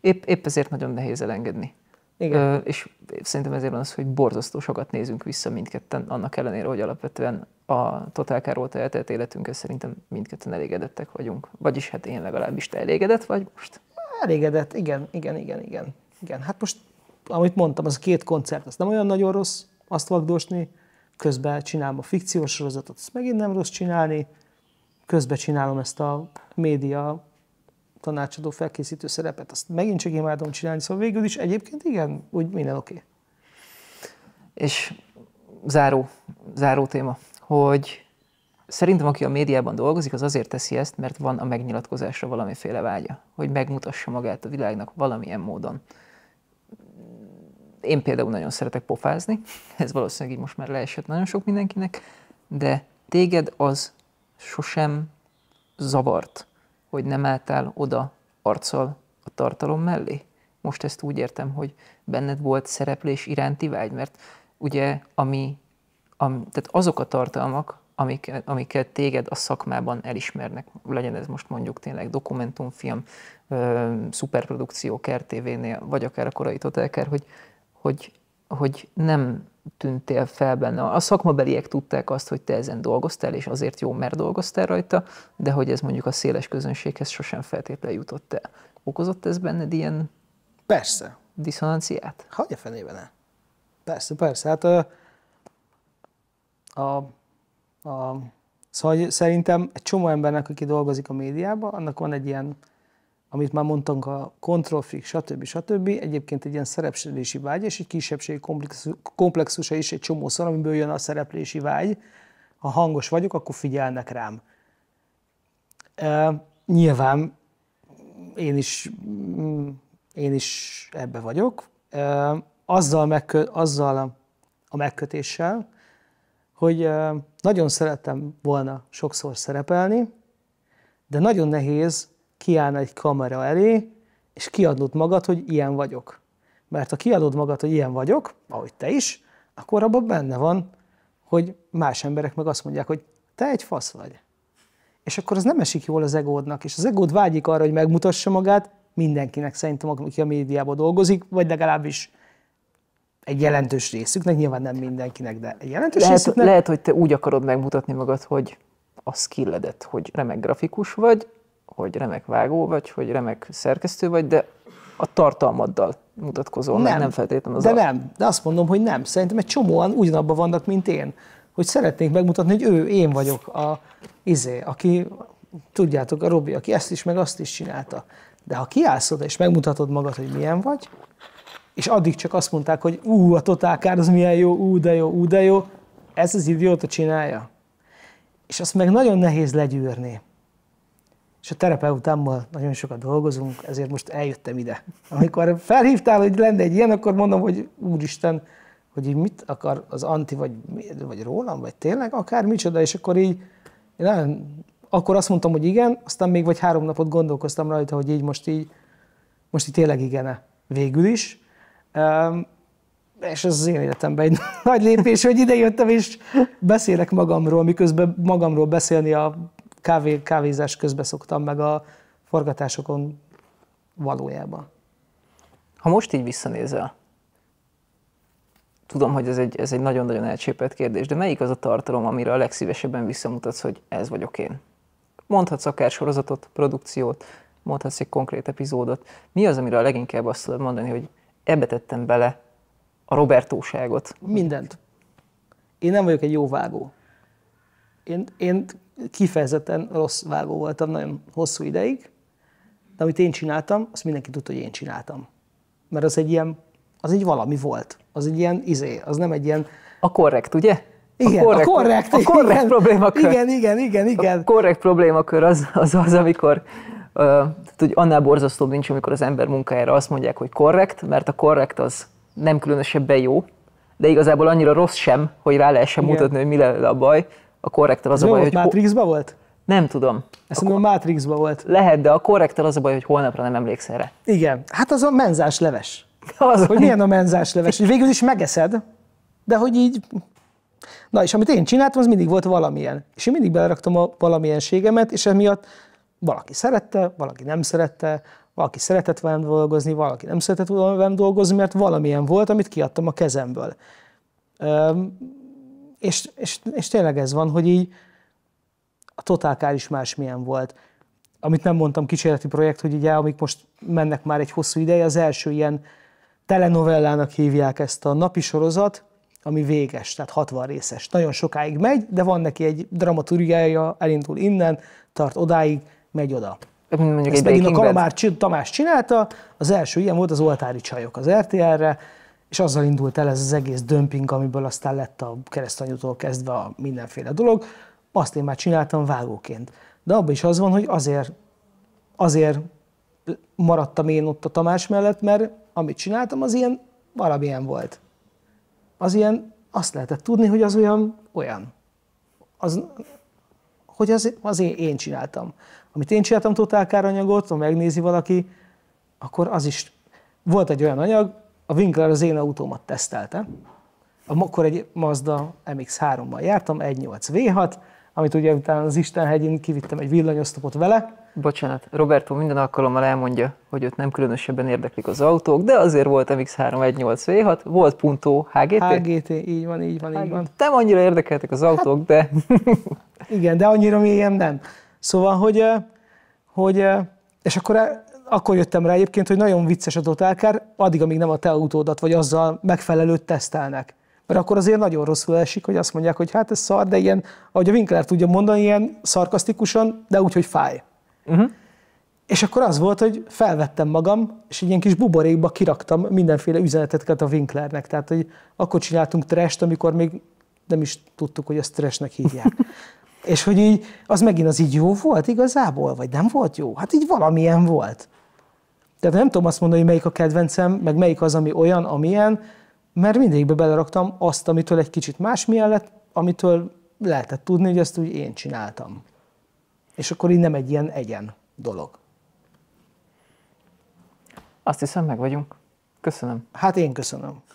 Épp, épp ezért nagyon nehéz elengedni. Igen. Ö, és szerintem ezért van az, hogy borzasztó sokat nézünk vissza mindketten, annak ellenére, hogy alapvetően a Total car óta eltelt életünkkel szerintem mindketten elégedettek vagyunk. Vagyis hát én legalábbis te elégedett vagy most? Elégedett, igen, igen, igen, igen. igen. Hát most, amit mondtam, az a két koncert, az nem olyan nagyon rossz azt vagdosni, közben csinálom a fikciós sorozatot, azt megint nem rossz csinálni, közben csinálom ezt a média tanácsadó felkészítő szerepet. Azt megint csak imádom csinálni, szóval végül is egyébként igen, úgy minden oké. Okay. És záró, záró téma, hogy szerintem aki a médiában dolgozik, az azért teszi ezt, mert van a megnyilatkozásra valamiféle vágya, hogy megmutassa magát a világnak valamilyen módon. Én például nagyon szeretek pofázni, ez valószínűleg így most már leesett nagyon sok mindenkinek, de téged az sosem zavart, hogy nem álltál oda arccal a tartalom mellé? Most ezt úgy értem, hogy benned volt szereplés iránti vágy, mert ugye ami, ami tehát azok a tartalmak, amik, amiket téged a szakmában elismernek, legyen ez most mondjuk tényleg dokumentumfilm, szuperprodukció, kertévénél, vagy akár a korai Totelker, hogy, hogy hogy nem tűntél fel benne. A szakmabeliek tudták azt, hogy te ezen dolgoztál, és azért jó, mert dolgoztál rajta, de hogy ez mondjuk a széles közönséghez sosem feltétlenül jutott el. Okozott ez benned ilyen Persze. diszonanciát? Hogy a fenében ne? Persze, persze. Hát a, a, a, szóval szerintem egy csomó embernek, aki dolgozik a médiában, annak van egy ilyen amit már mondtunk, a freak, stb. stb. Egyébként egy ilyen szereplési vágy, és egy kisebbségi komplexusa is egy csomószor, amiből jön a szereplési vágy. Ha hangos vagyok, akkor figyelnek rám. E, nyilván én is, én is ebbe vagyok. E, azzal, megkö, azzal a megkötéssel, hogy nagyon szerettem volna sokszor szerepelni, de nagyon nehéz kiállna egy kamera elé, és kiadnod magad, hogy ilyen vagyok. Mert ha kiadod magad, hogy ilyen vagyok, ahogy te is, akkor abban benne van, hogy más emberek meg azt mondják, hogy te egy fasz vagy. És akkor az nem esik jól az egódnak, és az egód vágyik arra, hogy megmutassa magát mindenkinek szerintem, aki a médiában dolgozik, vagy legalábbis egy jelentős részüknek, nyilván nem mindenkinek, de egy jelentős lehet, részüknek. Lehet, hogy te úgy akarod megmutatni magad, hogy a skilledet, hogy remek grafikus vagy, hogy remek vágó vagy, hogy remek szerkesztő vagy, de a tartalmaddal mutatkozol, nem, nem feltétlenül az De a... nem, de azt mondom, hogy nem. Szerintem egy csomóan ugyanabban vannak, mint én. Hogy szeretnék megmutatni, hogy ő, én vagyok a izé, aki, tudjátok, a Robi, aki ezt is, meg azt is csinálta. De ha kiállsz oda, és megmutatod magad, hogy milyen vagy, és addig csak azt mondták, hogy ú, a Total Kár, az milyen jó, ú, de jó, ú, de jó, ez az idióta csinálja. És azt meg nagyon nehéz legyűrni és a terapeutámmal nagyon sokat dolgozunk, ezért most eljöttem ide. Amikor felhívtál, hogy lenne egy ilyen, akkor mondom, hogy úristen, hogy így mit akar az anti, vagy, vagy rólam, vagy tényleg, akár micsoda, és akkor így, nem, akkor azt mondtam, hogy igen, aztán még vagy három napot gondolkoztam rajta, hogy így most így, most így tényleg igen végül is. Um, és ez az én életemben egy [LAUGHS] nagy lépés, hogy ide jöttem, és beszélek magamról, miközben magamról beszélni a kávé, kávézás közben szoktam meg a forgatásokon valójában. Ha most így visszanézel, tudom, hogy ez egy, ez egy nagyon-nagyon elcsépelt kérdés, de melyik az a tartalom, amire a legszívesebben visszamutatsz, hogy ez vagyok én? Mondhatsz akár sorozatot, produkciót, mondhatsz egy konkrét epizódot. Mi az, amire a leginkább azt tudod mondani, hogy ebbe tettem bele a Robertóságot? Mindent. Én nem vagyok egy jó vágó. Én, én kifejezetten rossz vágó voltam nagyon hosszú ideig, de amit én csináltam, azt mindenki tudta, hogy én csináltam. Mert az egy ilyen, az egy valami volt. Az egy ilyen izé, az nem egy ilyen... A korrekt, ugye? Igen, a korrekt, a korrekt, a korrekt igen, problémakör. Igen, igen, igen, igen. A korrekt problémakör az az, az amikor tehát, hogy annál borzasztóbb nincs, amikor az ember munkájára azt mondják, hogy korrekt, mert a korrekt az nem különösebben jó, de igazából annyira rossz sem, hogy rá lehessen mutatni, hogy mi lenne a baj, a korrektor az a baj, hogy... Matrixba volt? Nem tudom. Ezt mondom, a Matrixba volt. Lehet, de a korrektor az a baj, hogy holnapra nem emlékszel rá. Igen. Hát az a menzás leves. [LAUGHS] Az hogy milyen a menzás leves. Végül is megeszed, de hogy így... Na és amit én csináltam, az mindig volt valamilyen. És én mindig beleraktam a valamilyenségemet, és emiatt valaki szerette, valaki nem szerette, valaki szeretett velem dolgozni, valaki nem szeretett velem dolgozni, mert valamilyen volt, amit kiadtam a kezemből. Üm, és, és, és tényleg ez van, hogy így a totálkár is másmilyen volt. Amit nem mondtam, kísérleti projekt, hogy ugye, amik most mennek már egy hosszú ideje, az első ilyen telenovellának hívják ezt a napi sorozat, ami véges, tehát 60 részes. Nagyon sokáig megy, de van neki egy dramaturgiája, elindul innen, tart odáig, megy oda. Mondjuk Ezt megint a Kalamár Tamás csinálta, az első ilyen volt az Oltári Csajok az RTL-re, és azzal indult el ez az egész dömping, amiből aztán lett a keresztanyútól kezdve a mindenféle dolog. Azt én már csináltam vágóként. De abban is az van, hogy azért, azért maradtam én ott a Tamás mellett, mert amit csináltam, az ilyen valamilyen volt. Az ilyen, azt lehetett tudni, hogy az olyan, olyan. Az, hogy az, az én, én csináltam. Amit én csináltam totálkáranyagot, ha megnézi valaki, akkor az is volt egy olyan anyag, a Winkler az én autómat tesztelte. Akkor egy Mazda MX-3-mal jártam, 1.8 V6, amit ugye utána az Istenhegyén kivittem egy villanyosztopot vele. Bocsánat, Roberto minden alkalommal elmondja, hogy őt nem különösebben érdeklik az autók, de azért volt MX-3 1.8 V6, volt Punto HGT. HGT, így van, így van, így van. Nem annyira érdekeltek az autók, hát, de... [LAUGHS] igen, de annyira mélyen nem. Szóval, hogy, hogy és akkor akkor jöttem rá egyébként, hogy nagyon vicces a totálkár, addig, amíg nem a te autódat, vagy azzal megfelelőt tesztelnek. Mert akkor azért nagyon rosszul esik, hogy azt mondják, hogy hát ez szar, de ilyen, ahogy a Winkler tudja mondani, ilyen szarkasztikusan, de úgy, hogy fáj. Uh-huh. És akkor az volt, hogy felvettem magam, és egy ilyen kis buborékba kiraktam mindenféle üzeneteket a Winklernek. Tehát, hogy akkor csináltunk trest, amikor még nem is tudtuk, hogy ezt trestnek hívják. [LAUGHS] és hogy így, az megint az így jó volt igazából, vagy nem volt jó? Hát így valamilyen volt. Tehát nem tudom azt mondani, hogy melyik a kedvencem, meg melyik az, ami olyan, amilyen, mert mindegyikbe beleraktam azt, amitől egy kicsit más lett, amitől lehetett tudni, hogy ezt úgy én csináltam. És akkor így nem egy ilyen egyen dolog. Azt hiszem, meg vagyunk. Köszönöm. Hát én köszönöm.